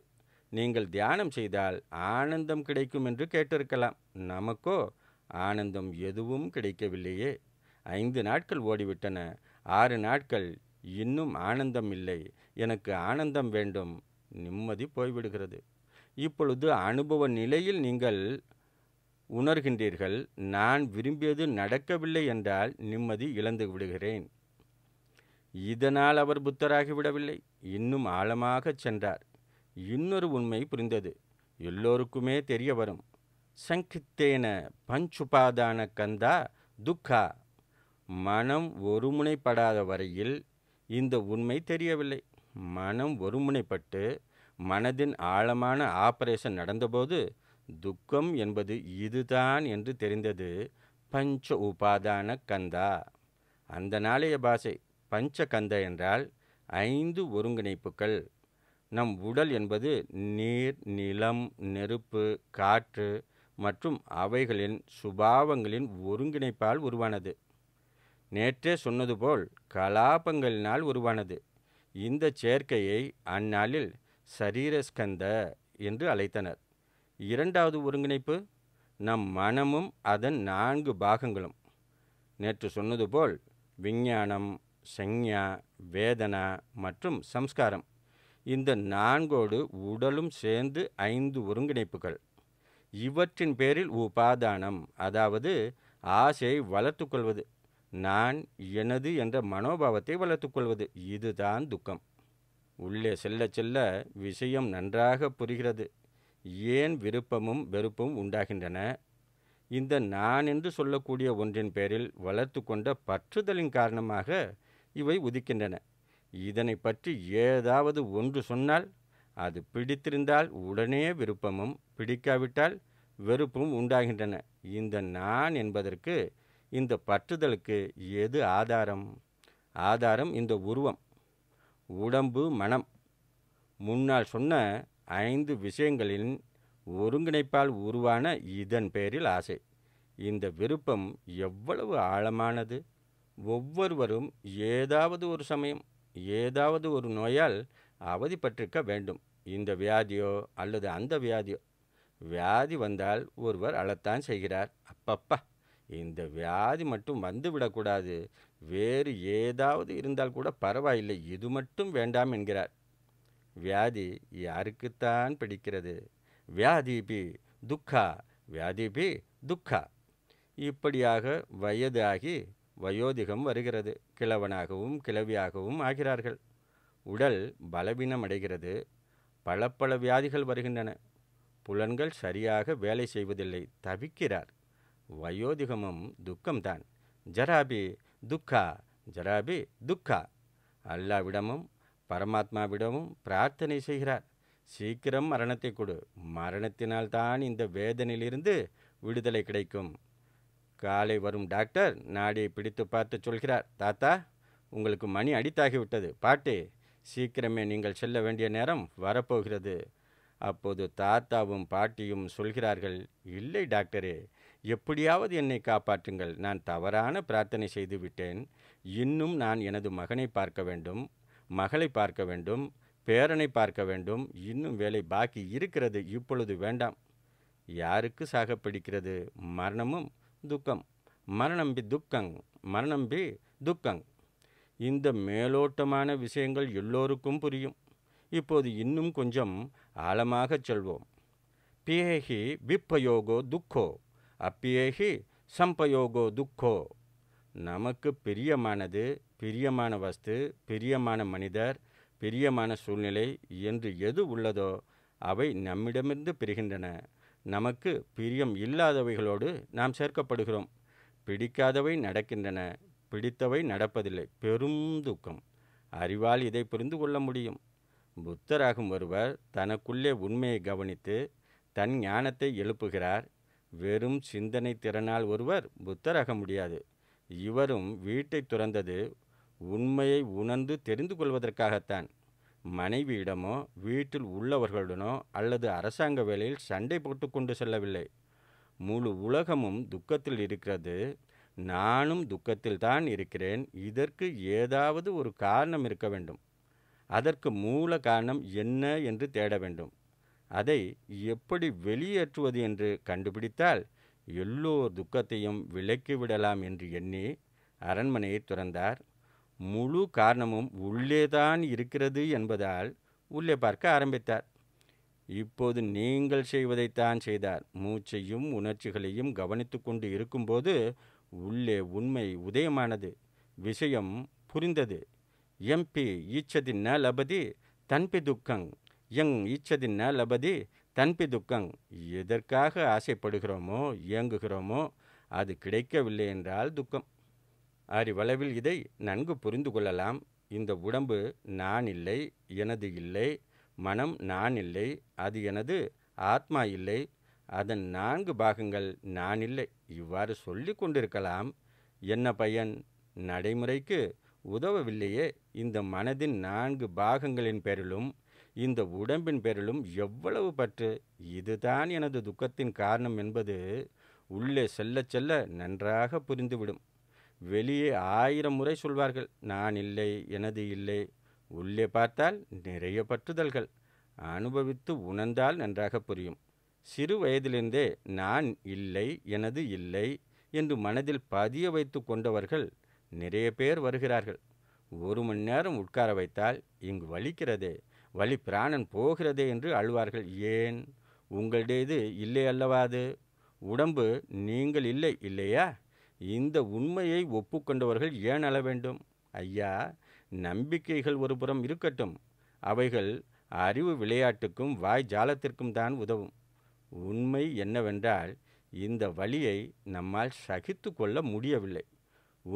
நீங்கள் தியானம் செய்தால் ஆனந்தம் கிடைக்கும் என்று கேட்டிருக்கலாம் நமக்கோ ஆனந்தம் எதுவும் கிடைக்கவில்லையே ஐந்து நாட்கள் ஓடிவிட்டன ஆறு நாட்கள் இன்னும் ஆனந்தம் இல்லை எனக்கு ஆனந்தம் வேண்டும் நிம்மதி போய்விடுகிறது இப்பொழுது அனுபவ நிலையில் நீங்கள் உணர்கின்றீர்கள் நான் விரும்பியது நடக்கவில்லை என்றால் நிம்மதி இழந்து விடுகிறேன் இதனால் அவர் புத்தராகிவிடவில்லை இன்னும் ஆழமாக சென்றார் இன்னொரு உண்மை புரிந்தது எல்லோருக்குமே தெரிய வரும் சங்கித்தேன பஞ்சுபாதான கந்தா துக்கா மனம் ஒருமுனைப்படாத வரையில் இந்த உண்மை தெரியவில்லை மனம் ஒருமுனைப்பட்டு மனதின் ஆழமான ஆபரேஷன் நடந்தபோது துக்கம் என்பது இதுதான் என்று தெரிந்தது பஞ்ச உபாதான கந்தா அந்த நாளைய பாஷை பஞ்ச கந்த என்றால் ஐந்து ஒருங்கிணைப்புகள் நம் உடல் என்பது நீர் நிலம் நெருப்பு காற்று மற்றும் அவைகளின் சுபாவங்களின் ஒருங்கிணைப்பால் உருவானது நேற்றே சொன்னது போல் கலாபங்களினால் உருவானது இந்த சேர்க்கையை அந்நாளில் சரீரஸ்கந்த என்று அழைத்தனர் இரண்டாவது ஒருங்கிணைப்பு நம் மனமும் அதன் நான்கு பாகங்களும் நேற்று சொன்னது போல் விஞ்ஞானம் சஞ்ஞா வேதனா மற்றும் சம்ஸ்காரம் இந்த நான்கோடு உடலும் சேர்ந்து ஐந்து ஒருங்கிணைப்புகள் இவற்றின் பேரில் உபாதானம் அதாவது ஆசையை வளர்த்து கொள்வது நான் எனது என்ற மனோபாவத்தை வளர்த்து கொள்வது இதுதான் துக்கம் உள்ளே செல்ல செல்ல விஷயம் நன்றாக புரிகிறது ஏன் விருப்பமும் வெறுப்பும் உண்டாகின்றன இந்த நான் என்று சொல்லக்கூடிய ஒன்றின் பேரில் வளர்த்து கொண்ட பற்றுதலின் காரணமாக இவை உதிக்கின்றன இதனை பற்றி ஏதாவது ஒன்று சொன்னால் அது பிடித்திருந்தால் உடனே விருப்பமும் பிடிக்காவிட்டால் வெறுப்பும் உண்டாகின்றன இந்த நான் என்பதற்கு இந்த பற்றுதலுக்கு எது ஆதாரம் ஆதாரம் இந்த உருவம் உடம்பு மனம் முன்னால் சொன்ன ஐந்து விஷயங்களின் ஒருங்கிணைப்பால் உருவான இதன் பேரில் ஆசை இந்த விருப்பம் எவ்வளவு ஆழமானது ஒவ்வொருவரும் ஏதாவது ஒரு சமயம் ஏதாவது ஒரு நோயால் அவதிப்பட்டிருக்க வேண்டும் இந்த வியாதியோ அல்லது அந்த வியாதியோ வியாதி வந்தால் ஒருவர் அழத்தான் செய்கிறார் அப்பப்பா இந்த வியாதி மட்டும் வந்துவிடக்கூடாது வேறு ஏதாவது இருந்தால் கூட பரவாயில்லை இது மட்டும் வேண்டாம் என்கிறார் வியாதி யாருக்குத்தான் பிடிக்கிறது வியாதி பி துக்கா வியாதி பி துக்கா இப்படியாக வயதாகி வயோதிகம் வருகிறது கிழவனாகவும் கிழவியாகவும் ஆகிறார்கள் உடல் பலவீனம் அடைகிறது பல பல வியாதிகள் வருகின்றன புலன்கள் சரியாக வேலை செய்வதில்லை தவிக்கிறார் வயோதிகமும் துக்கம்தான் ஜராபி துக்கா ஜராபி துக்கா அல்லாவிடமும் பரமாத்மாவிடமும் பிரார்த்தனை செய்கிறார் சீக்கிரம் மரணத்தை கொடு மரணத்தினால் தான் இந்த வேதனையிலிருந்து விடுதலை கிடைக்கும் காலை வரும் டாக்டர் நாடியை பிடித்து பார்த்து சொல்கிறார் தாத்தா உங்களுக்கு மணி அடித்தாகிவிட்டது பாட்டி சீக்கிரமே நீங்கள் செல்ல வேண்டிய நேரம் வரப்போகிறது அப்போது தாத்தாவும் பாட்டியும் சொல்கிறார்கள் இல்லை டாக்டரே எப்படியாவது என்னை காப்பாற்றுங்கள் நான் தவறான பிரார்த்தனை செய்து விட்டேன் இன்னும் நான் எனது மகனை பார்க்க வேண்டும் மகளை பார்க்க வேண்டும் பேரனை பார்க்க வேண்டும் இன்னும் வேலை பாக்கி இருக்கிறது இப்பொழுது வேண்டாம் யாருக்கு சாக பிடிக்கிறது மரணமும் துக்கம் மரணம்பி துக்கங் மரணம்பி துக்கங் இந்த மேலோட்டமான விஷயங்கள் எல்லோருக்கும் புரியும் இப்போது இன்னும் கொஞ்சம் ஆழமாகச் செல்வோம் பியேகி விப்பயோகோ துக்கோ அப்பியேகி சம்பயோகோ துக்கோ நமக்கு பிரியமானது பிரியமான வஸ்து பிரியமான மனிதர் பிரியமான சூழ்நிலை என்று எது உள்ளதோ அவை நம்மிடமிருந்து பெறுகின்றன நமக்கு பிரியம் இல்லாதவைகளோடு நாம் சேர்க்கப்படுகிறோம் பிடிக்காதவை நடக்கின்றன பிடித்தவை நடப்பதில்லை பெரும் துக்கம் அறிவால் இதை புரிந்து கொள்ள முடியும் புத்தராகும் ஒருவர் தனக்குள்ளே உண்மையை கவனித்து தன் ஞானத்தை எழுப்புகிறார் வெறும் சிந்தனை திறனால் ஒருவர் புத்தராக முடியாது இவரும் வீட்டை துறந்தது உண்மையை உணர்ந்து தெரிந்து கொள்வதற்காகத்தான் மனைவியிடமோ வீட்டில் உள்ளவர்களுடனோ அல்லது அரசாங்க வேலையில் சண்டை போட்டு கொண்டு செல்லவில்லை முழு உலகமும் துக்கத்தில் இருக்கிறது நானும் துக்கத்தில் தான் இருக்கிறேன் இதற்கு ஏதாவது ஒரு காரணம் இருக்க வேண்டும் அதற்கு மூல காரணம் என்ன என்று தேட வேண்டும் அதை எப்படி வெளியேற்றுவது என்று கண்டுபிடித்தால் எல்லோர் துக்கத்தையும் விலக்கிவிடலாம் என்று எண்ணி அரண்மனையை துறந்தார் முழு காரணமும் உள்ளேதான் இருக்கிறது என்பதால் உள்ளே பார்க்க ஆரம்பித்தார் இப்போது நீங்கள் செய்வதைத்தான் செய்தார் மூச்சையும் உணர்ச்சிகளையும் கவனித்து கொண்டு இருக்கும்போது உள்ளே உண்மை உதயமானது விஷயம் புரிந்தது எம்பி ஈச்சதி ந லபதி தன்பி துக்கங் எங் ஈச்சதி ந லபதி தன்பி துக்கங் எதற்காக ஆசைப்படுகிறோமோ இயங்குகிறோமோ அது கிடைக்கவில்லை என்றால் துக்கம் அறிவளவில் இதை நன்கு புரிந்து கொள்ளலாம் இந்த உடம்பு நான் இல்லை எனது இல்லை மனம் நான் இல்லை அது எனது ஆத்மா இல்லை அதன் நான்கு பாகங்கள் நான் இல்லை இவ்வாறு சொல்லி கொண்டிருக்கலாம் என்ன பயன் நடைமுறைக்கு உதவவில்லையே இந்த மனதின் நான்கு பாகங்களின் பேரிலும் இந்த உடம்பின் பேரிலும் எவ்வளவு பற்று இதுதான் எனது துக்கத்தின் காரணம் என்பது உள்ளே செல்ல செல்ல நன்றாக புரிந்துவிடும் வெளியே ஆயிரம் முறை சொல்வார்கள் நான் இல்லை எனது இல்லை உள்ளே பார்த்தால் நிறைய பற்றுதல்கள் அனுபவித்து உணர்ந்தால் நன்றாக புரியும் சிறு வயதிலிருந்தே நான் இல்லை எனது இல்லை என்று மனதில் பதிய வைத்து கொண்டவர்கள் நிறைய பேர் வருகிறார்கள் ஒரு மணி நேரம் உட்கார வைத்தால் இங்கு வலிக்கிறதே வலி பிராணன் போகிறதே என்று அழுவார்கள் ஏன் உங்களுடையது இல்லை அல்லவாது உடம்பு நீங்கள் இல்லை இல்லையா இந்த உண்மையை ஒப்புக்கொண்டவர்கள் ஏன் அள வேண்டும் ஐயா நம்பிக்கைகள் ஒரு புறம் இருக்கட்டும் அவைகள் அறிவு விளையாட்டுக்கும் வாய் ஜாலத்திற்கும் தான் உதவும் உண்மை என்னவென்றால் இந்த வழியை நம்மால் சகித்து கொள்ள முடியவில்லை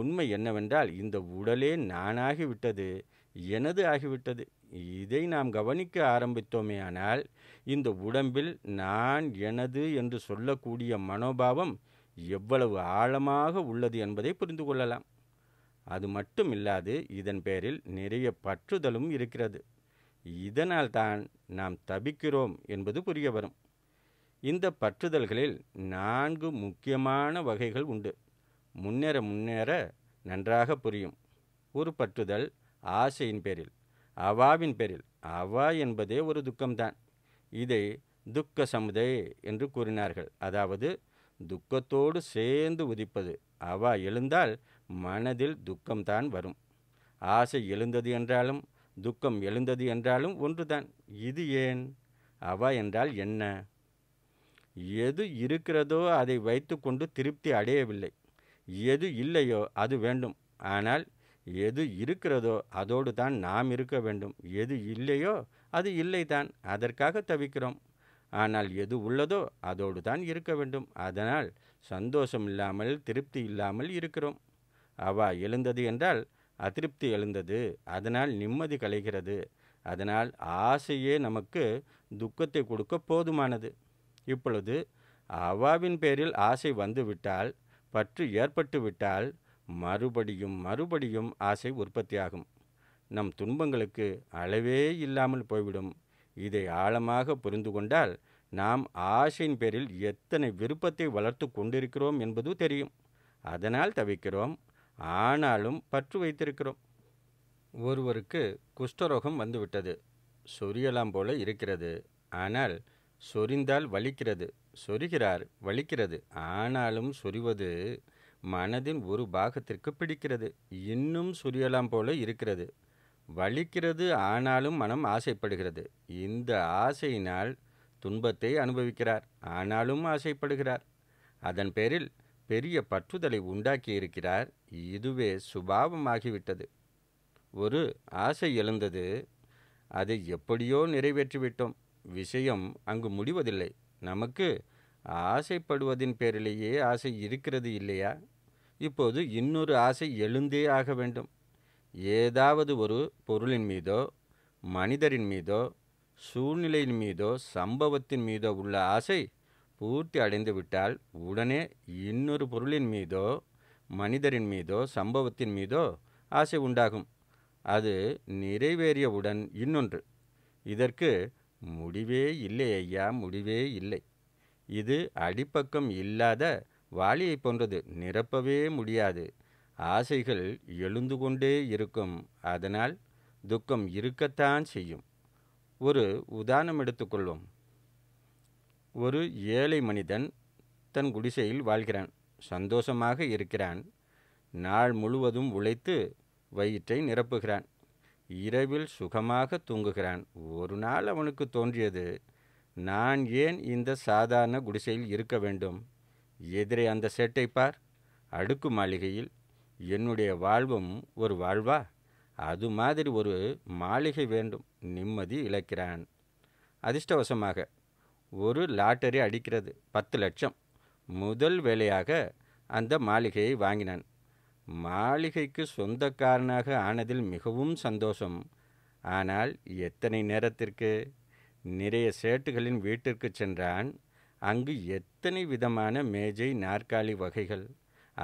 உண்மை என்னவென்றால் இந்த உடலே நானாகிவிட்டது எனது ஆகிவிட்டது இதை நாம் கவனிக்க ஆரம்பித்தோமேயானால் இந்த உடம்பில் நான் எனது என்று சொல்லக்கூடிய மனோபாவம் எவ்வளவு ஆழமாக உள்ளது என்பதை புரிந்து கொள்ளலாம் அது மட்டும் இல்லாது இதன் பேரில் நிறைய பற்றுதலும் இருக்கிறது இதனால் தான் நாம் தபிக்கிறோம் என்பது புரிய வரும் இந்த பற்றுதல்களில் நான்கு முக்கியமான வகைகள் உண்டு முன்னேற முன்னேற நன்றாக புரியும் ஒரு பற்றுதல் ஆசையின் பேரில் அவாவின் பேரில் அவா என்பதே ஒரு துக்கம்தான் இதை துக்க சமுதே என்று கூறினார்கள் அதாவது துக்கத்தோடு சேர்ந்து உதிப்பது அவா எழுந்தால் மனதில் துக்கம்தான் வரும் ஆசை எழுந்தது என்றாலும் துக்கம் எழுந்தது என்றாலும் ஒன்றுதான் இது ஏன் அவா என்றால் என்ன எது இருக்கிறதோ அதை வைத்துக்கொண்டு திருப்தி அடையவில்லை எது இல்லையோ அது வேண்டும் ஆனால் எது இருக்கிறதோ அதோடு தான் நாம் இருக்க வேண்டும் எது இல்லையோ அது இல்லை தான் அதற்காக தவிக்கிறோம் ஆனால் எது உள்ளதோ அதோடு தான் இருக்க வேண்டும் அதனால் சந்தோஷம் இல்லாமல் திருப்தி இல்லாமல் இருக்கிறோம் அவா எழுந்தது என்றால் அதிருப்தி எழுந்தது அதனால் நிம்மதி கலைகிறது அதனால் ஆசையே நமக்கு துக்கத்தை கொடுக்க போதுமானது இப்பொழுது அவாவின் பேரில் ஆசை வந்துவிட்டால் பற்று ஏற்பட்டு விட்டால் மறுபடியும் மறுபடியும் ஆசை உற்பத்தியாகும் நம் துன்பங்களுக்கு அளவே இல்லாமல் போய்விடும் இதை ஆழமாக புரிந்து கொண்டால் நாம் ஆசையின் பேரில் எத்தனை விருப்பத்தை வளர்த்து கொண்டிருக்கிறோம் என்பது தெரியும் அதனால் தவிக்கிறோம் ஆனாலும் பற்று வைத்திருக்கிறோம் ஒருவருக்கு குஷ்டரோகம் வந்துவிட்டது சொரியலாம் போல இருக்கிறது ஆனால் சொரிந்தால் வலிக்கிறது சொரிகிறார் வலிக்கிறது ஆனாலும் சொரிவது மனதின் ஒரு பாகத்திற்கு பிடிக்கிறது இன்னும் சொரியலாம் போல இருக்கிறது வலிக்கிறது ஆனாலும் மனம் ஆசைப்படுகிறது இந்த ஆசையினால் துன்பத்தை அனுபவிக்கிறார் ஆனாலும் ஆசைப்படுகிறார் அதன் பேரில் பெரிய பற்றுதலை உண்டாக்கியிருக்கிறார் இதுவே சுபாவமாகிவிட்டது ஒரு ஆசை எழுந்தது அதை எப்படியோ நிறைவேற்றிவிட்டோம் விஷயம் அங்கு முடிவதில்லை நமக்கு ஆசைப்படுவதின் பேரிலேயே ஆசை இருக்கிறது இல்லையா இப்போது இன்னொரு ஆசை எழுந்தே ஆக வேண்டும் ஏதாவது ஒரு பொருளின் மீதோ மனிதரின் மீதோ சூழ்நிலையின் மீதோ சம்பவத்தின் மீதோ உள்ள ஆசை பூர்த்தி அடைந்துவிட்டால் உடனே இன்னொரு பொருளின் மீதோ மனிதரின் மீதோ சம்பவத்தின் மீதோ ஆசை உண்டாகும் அது நிறைவேறியவுடன் இன்னொன்று இதற்கு முடிவே இல்லை ஐயா முடிவே இல்லை இது அடிப்பக்கம் இல்லாத வாளியை போன்றது நிரப்பவே முடியாது ஆசைகள் எழுந்து கொண்டே இருக்கும் அதனால் துக்கம் இருக்கத்தான் செய்யும் ஒரு உதாரணம் எடுத்துக்கொள்வோம் ஒரு ஏழை மனிதன் தன் குடிசையில் வாழ்கிறான் சந்தோஷமாக இருக்கிறான் நாள் முழுவதும் உழைத்து வயிற்றை நிரப்புகிறான் இரவில் சுகமாக தூங்குகிறான் ஒரு நாள் அவனுக்கு தோன்றியது நான் ஏன் இந்த சாதாரண குடிசையில் இருக்க வேண்டும் எதிரே அந்த சேட்டை பார் அடுக்கு மாளிகையில் என்னுடைய வாழ்வும் ஒரு வாழ்வா அது மாதிரி ஒரு மாளிகை வேண்டும் நிம்மதி இழக்கிறான் அதிர்ஷ்டவசமாக ஒரு லாட்டரி அடிக்கிறது பத்து லட்சம் முதல் வேலையாக அந்த மாளிகையை வாங்கினான் மாளிகைக்கு சொந்தக்காரனாக ஆனதில் மிகவும் சந்தோஷம் ஆனால் எத்தனை நேரத்திற்கு நிறைய சேட்டுகளின் வீட்டிற்கு சென்றான் அங்கு எத்தனை விதமான மேஜை நாற்காலி வகைகள்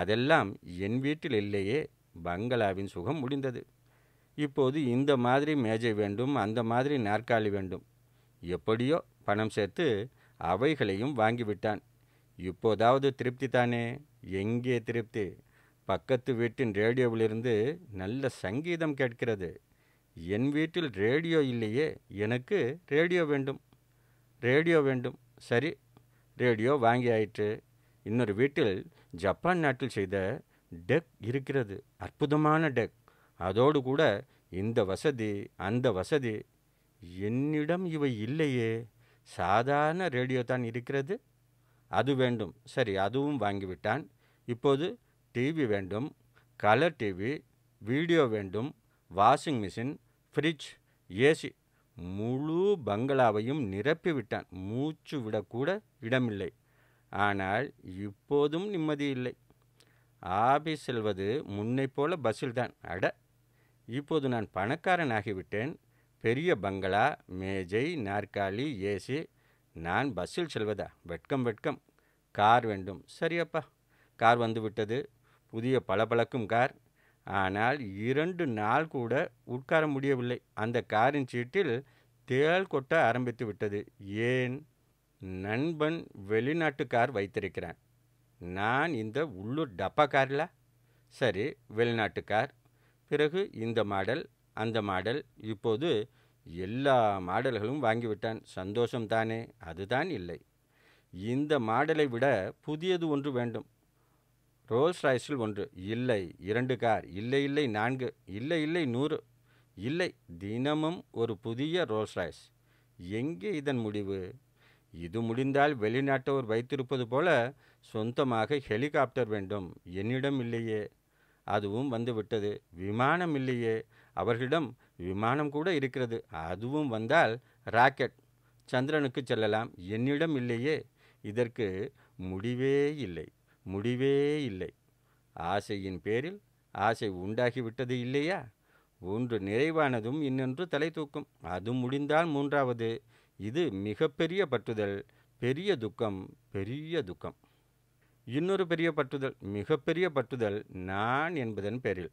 அதெல்லாம் என் வீட்டில் இல்லையே பங்களாவின் சுகம் முடிந்தது இப்போது இந்த மாதிரி மேஜை வேண்டும் அந்த மாதிரி நாற்காலி வேண்டும் எப்படியோ பணம் சேர்த்து அவைகளையும் வாங்கிவிட்டான் இப்போதாவது திருப்தி தானே எங்கே திருப்தி பக்கத்து வீட்டின் ரேடியோவிலிருந்து நல்ல சங்கீதம் கேட்கிறது என் வீட்டில் ரேடியோ இல்லையே எனக்கு ரேடியோ வேண்டும் ரேடியோ வேண்டும் சரி ரேடியோ வாங்கி ஆயிற்று இன்னொரு வீட்டில் ஜப்பான் நாட்டில் செய்த டெக் இருக்கிறது அற்புதமான டெக் அதோடு கூட இந்த வசதி அந்த வசதி என்னிடம் இவை இல்லையே சாதாரண ரேடியோ தான் இருக்கிறது அது வேண்டும் சரி அதுவும் வாங்கிவிட்டான் இப்போது டிவி வேண்டும் கலர் டிவி வீடியோ வேண்டும் வாஷிங் மிஷின் ஃப்ரிட்ஜ் ஏசி முழு பங்களாவையும் நிரப்பிவிட்டான் மூச்சு விடக்கூட இடமில்லை ஆனால் இப்போதும் நிம்மதி இல்லை ஆபீஸ் செல்வது முன்னை போல பஸ்ஸில் தான் அட இப்போது நான் பணக்காரன் ஆகிவிட்டேன் பெரிய பங்களா மேஜை நாற்காலி ஏசி நான் பஸ்ஸில் செல்வதா வெட்கம் வெட்கம் கார் வேண்டும் சரியப்பா கார் வந்துவிட்டது புதிய பளபளக்கும் கார் ஆனால் இரண்டு நாள் கூட உட்கார முடியவில்லை அந்த காரின் சீட்டில் தேள் கொட்ட ஆரம்பித்து விட்டது ஏன் நண்பன் வெளிநாட்டு கார் வைத்திருக்கிறான் நான் இந்த உள்ளூர் டப்பா காரில் சரி வெளிநாட்டு கார் பிறகு இந்த மாடல் அந்த மாடல் இப்போது எல்லா மாடல்களும் வாங்கிவிட்டான் சந்தோஷம்தானே அதுதான் இல்லை இந்த மாடலை விட புதியது ஒன்று வேண்டும் ரோல்ஸ் ராய்ஸில் ஒன்று இல்லை இரண்டு கார் இல்லை இல்லை நான்கு இல்லை இல்லை நூறு இல்லை தினமும் ஒரு புதிய ரோல்ஸ் ராய்ஸ் எங்கே இதன் முடிவு இது முடிந்தால் வெளிநாட்டவர் வைத்திருப்பது போல சொந்தமாக ஹெலிகாப்டர் வேண்டும் என்னிடம் இல்லையே அதுவும் வந்துவிட்டது விமானம் இல்லையே அவர்களிடம் விமானம் கூட இருக்கிறது அதுவும் வந்தால் ராக்கெட் சந்திரனுக்கு செல்லலாம் என்னிடம் இல்லையே இதற்கு முடிவே இல்லை முடிவே இல்லை ஆசையின் பேரில் ஆசை உண்டாகிவிட்டது இல்லையா ஒன்று நிறைவானதும் இன்னொன்று தலை தூக்கும் அது முடிந்தால் மூன்றாவது இது மிகப்பெரிய பற்றுதல் பெரிய துக்கம் பெரிய துக்கம் இன்னொரு பெரிய பற்றுதல் மிகப்பெரிய பற்றுதல் நான் என்பதன் பேரில்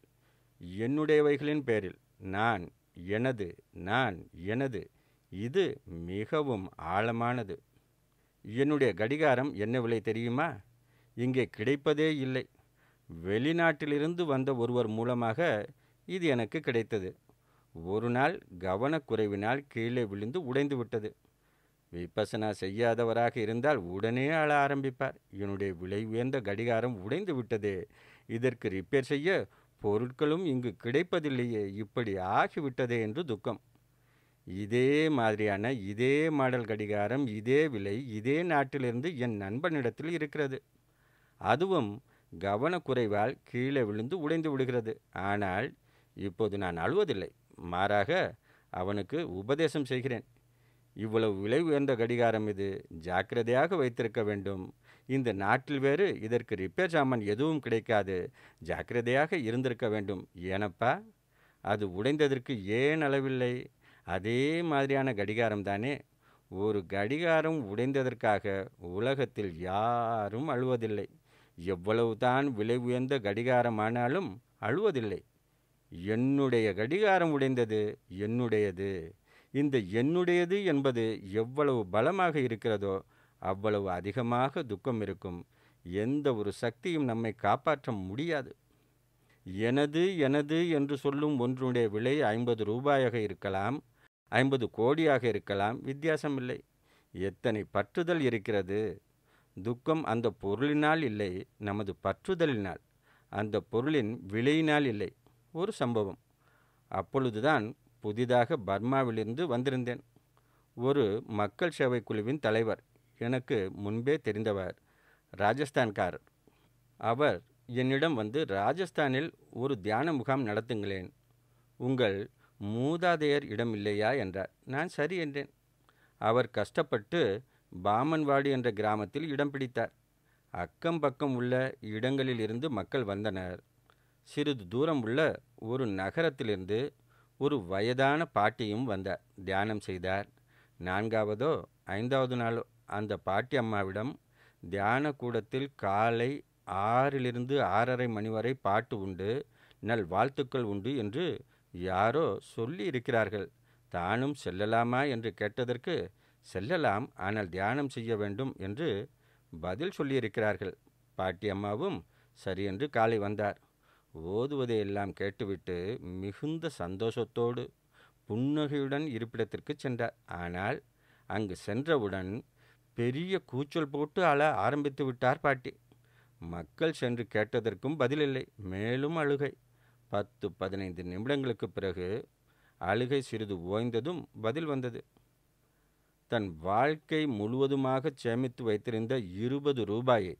என்னுடையவைகளின் பேரில் நான் எனது நான் எனது இது மிகவும் ஆழமானது என்னுடைய கடிகாரம் என்ன விலை தெரியுமா இங்கே கிடைப்பதே இல்லை வெளிநாட்டிலிருந்து வந்த ஒருவர் மூலமாக இது எனக்கு கிடைத்தது ஒரு நாள் கவனக்குறைவினால் கீழே விழுந்து உடைந்து விட்டது விபசனா செய்யாதவராக இருந்தால் உடனே அழ ஆரம்பிப்பார் என்னுடைய விலை உயர்ந்த கடிகாரம் உடைந்து விட்டதே இதற்கு ரிப்பேர் செய்ய பொருட்களும் இங்கு கிடைப்பதில்லையே இப்படி ஆகிவிட்டதே என்று துக்கம் இதே மாதிரியான இதே மாடல் கடிகாரம் இதே விலை இதே நாட்டிலிருந்து என் நண்பனிடத்தில் இருக்கிறது அதுவும் கவனக்குறைவால் கீழே விழுந்து உடைந்து விடுகிறது ஆனால் இப்போது நான் அழுவதில்லை மாறாக அவனுக்கு உபதேசம் செய்கிறேன் இவ்வளவு விலை உயர்ந்த கடிகாரம் இது ஜாக்கிரதையாக வைத்திருக்க வேண்டும் இந்த நாட்டில் வேறு இதற்கு ரிப்பேர் சாமான் எதுவும் கிடைக்காது ஜாக்கிரதையாக இருந்திருக்க வேண்டும் ஏனப்பா அது உடைந்ததற்கு ஏன் அளவில்லை அதே மாதிரியான கடிகாரம் தானே ஒரு கடிகாரம் உடைந்ததற்காக உலகத்தில் யாரும் அழுவதில்லை எவ்வளவுதான் விலை உயர்ந்த கடிகாரமானாலும் அழுவதில்லை என்னுடைய கடிகாரம் உடைந்தது என்னுடையது இந்த என்னுடையது என்பது எவ்வளவு பலமாக இருக்கிறதோ அவ்வளவு அதிகமாக துக்கம் இருக்கும் எந்த ஒரு சக்தியும் நம்மை காப்பாற்ற முடியாது எனது எனது என்று சொல்லும் ஒன்றுடைய விலை ஐம்பது ரூபாயாக இருக்கலாம் ஐம்பது கோடியாக இருக்கலாம் வித்தியாசம் இல்லை எத்தனை பற்றுதல் இருக்கிறது துக்கம் அந்த பொருளினால் இல்லை நமது பற்றுதலினால் அந்த பொருளின் விலையினால் இல்லை ஒரு சம்பவம் அப்பொழுதுதான் புதிதாக பர்மாவிலிருந்து வந்திருந்தேன் ஒரு மக்கள் சேவை குழுவின் தலைவர் எனக்கு முன்பே தெரிந்தவர் ராஜஸ்தான்காரர் அவர் என்னிடம் வந்து ராஜஸ்தானில் ஒரு தியான முகாம் நடத்துங்களேன் உங்கள் மூதாதையர் இடம் இல்லையா என்றார் நான் சரி என்றேன் அவர் கஷ்டப்பட்டு பாமன்வாடி என்ற கிராமத்தில் இடம் பிடித்தார் அக்கம் பக்கம் உள்ள இடங்களிலிருந்து மக்கள் வந்தனர் சிறிது தூரம் உள்ள ஒரு நகரத்திலிருந்து ஒரு வயதான பாட்டியும் வந்தார் தியானம் செய்தார் நான்காவதோ ஐந்தாவது நாளோ அந்த பாட்டி அம்மாவிடம் தியான கூடத்தில் காலை ஆறிலிருந்து ஆறரை மணி வரை பாட்டு உண்டு நல் வாழ்த்துக்கள் உண்டு என்று யாரோ சொல்லி இருக்கிறார்கள் தானும் செல்லலாமா என்று கேட்டதற்கு செல்லலாம் ஆனால் தியானம் செய்ய வேண்டும் என்று பதில் சொல்லியிருக்கிறார்கள் பாட்டி அம்மாவும் சரி என்று காலை வந்தார் ஓதுவதை எல்லாம் கேட்டுவிட்டு மிகுந்த சந்தோஷத்தோடு புன்னகையுடன் இருப்பிடத்திற்கு சென்றார் ஆனால் அங்கு சென்றவுடன் பெரிய கூச்சல் போட்டு அழ ஆரம்பித்து விட்டார் பாட்டி மக்கள் சென்று கேட்டதற்கும் பதிலில்லை மேலும் அழுகை பத்து பதினைந்து நிமிடங்களுக்கு பிறகு அழுகை சிறிது ஓய்ந்ததும் பதில் வந்தது தன் வாழ்க்கை முழுவதுமாக சேமித்து வைத்திருந்த இருபது ரூபாயை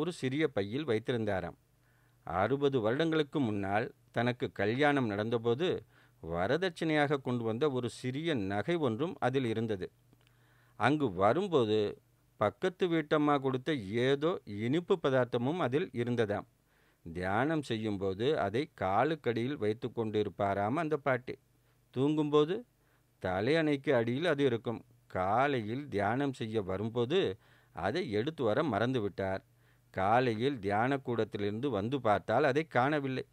ஒரு சிறிய பையில் வைத்திருந்தாராம் அறுபது வருடங்களுக்கு முன்னால் தனக்கு கல்யாணம் நடந்தபோது வரதட்சணையாக கொண்டு வந்த ஒரு சிறிய நகை ஒன்றும் அதில் இருந்தது அங்கு வரும்போது பக்கத்து வீட்டம்மா கொடுத்த ஏதோ இனிப்பு பதார்த்தமும் அதில் இருந்ததாம் தியானம் செய்யும்போது அதை காலுக்கடியில் வைத்து கொண்டிருப்பாராம் அந்த பாட்டி தூங்கும்போது தலையணைக்கு அடியில் அது இருக்கும் காலையில் தியானம் செய்ய வரும்போது அதை எடுத்து வர மறந்துவிட்டார் காலையில் தியான கூடத்திலிருந்து வந்து பார்த்தால் அதை காணவில்லை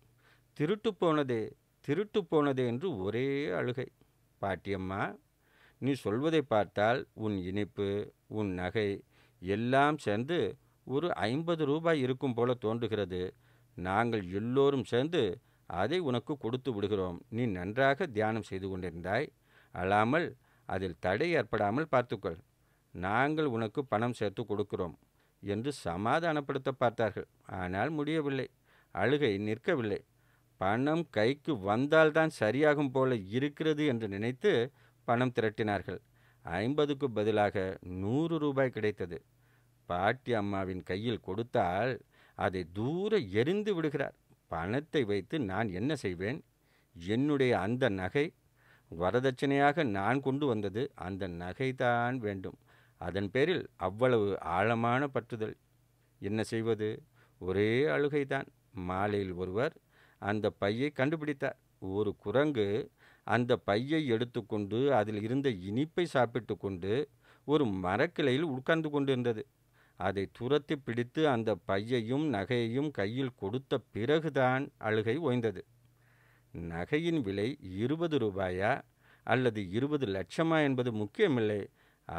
திருட்டு போனதே திருட்டு போனதே என்று ஒரே அழுகை பாட்டியம்மா நீ சொல்வதை பார்த்தால் உன் இனிப்பு உன் நகை எல்லாம் சேர்ந்து ஒரு ஐம்பது ரூபாய் இருக்கும் போல தோன்றுகிறது நாங்கள் எல்லோரும் சேர்ந்து அதை உனக்கு கொடுத்து விடுகிறோம் நீ நன்றாக தியானம் செய்து கொண்டிருந்தாய் அழாமல் அதில் தடை ஏற்படாமல் பார்த்துக்கொள் நாங்கள் உனக்கு பணம் சேர்த்து கொடுக்கிறோம் என்று சமாதானப்படுத்த பார்த்தார்கள் ஆனால் முடியவில்லை அழுகை நிற்கவில்லை பணம் கைக்கு வந்தால்தான் சரியாகும் போல இருக்கிறது என்று நினைத்து பணம் திரட்டினார்கள் ஐம்பதுக்கு பதிலாக நூறு ரூபாய் கிடைத்தது பாட்டி அம்மாவின் கையில் கொடுத்தால் அதை தூர எரிந்து விடுகிறார் பணத்தை வைத்து நான் என்ன செய்வேன் என்னுடைய அந்த நகை வரதட்சணையாக நான் கொண்டு வந்தது அந்த நகை தான் வேண்டும் அதன் பேரில் அவ்வளவு ஆழமான பற்றுதல் என்ன செய்வது ஒரே அழுகைதான் மாலையில் ஒருவர் அந்த பையை கண்டுபிடித்தார் ஒரு குரங்கு அந்த பையை எடுத்துக்கொண்டு அதில் இருந்த இனிப்பை சாப்பிட்டு கொண்டு ஒரு மரக்கிளையில் உட்கார்ந்து கொண்டிருந்தது அதை துரத்தி பிடித்து அந்த பையையும் நகையையும் கையில் கொடுத்த பிறகுதான் அழுகை ஓய்ந்தது நகையின் விலை இருபது ரூபாயா அல்லது இருபது லட்சமா என்பது முக்கியமில்லை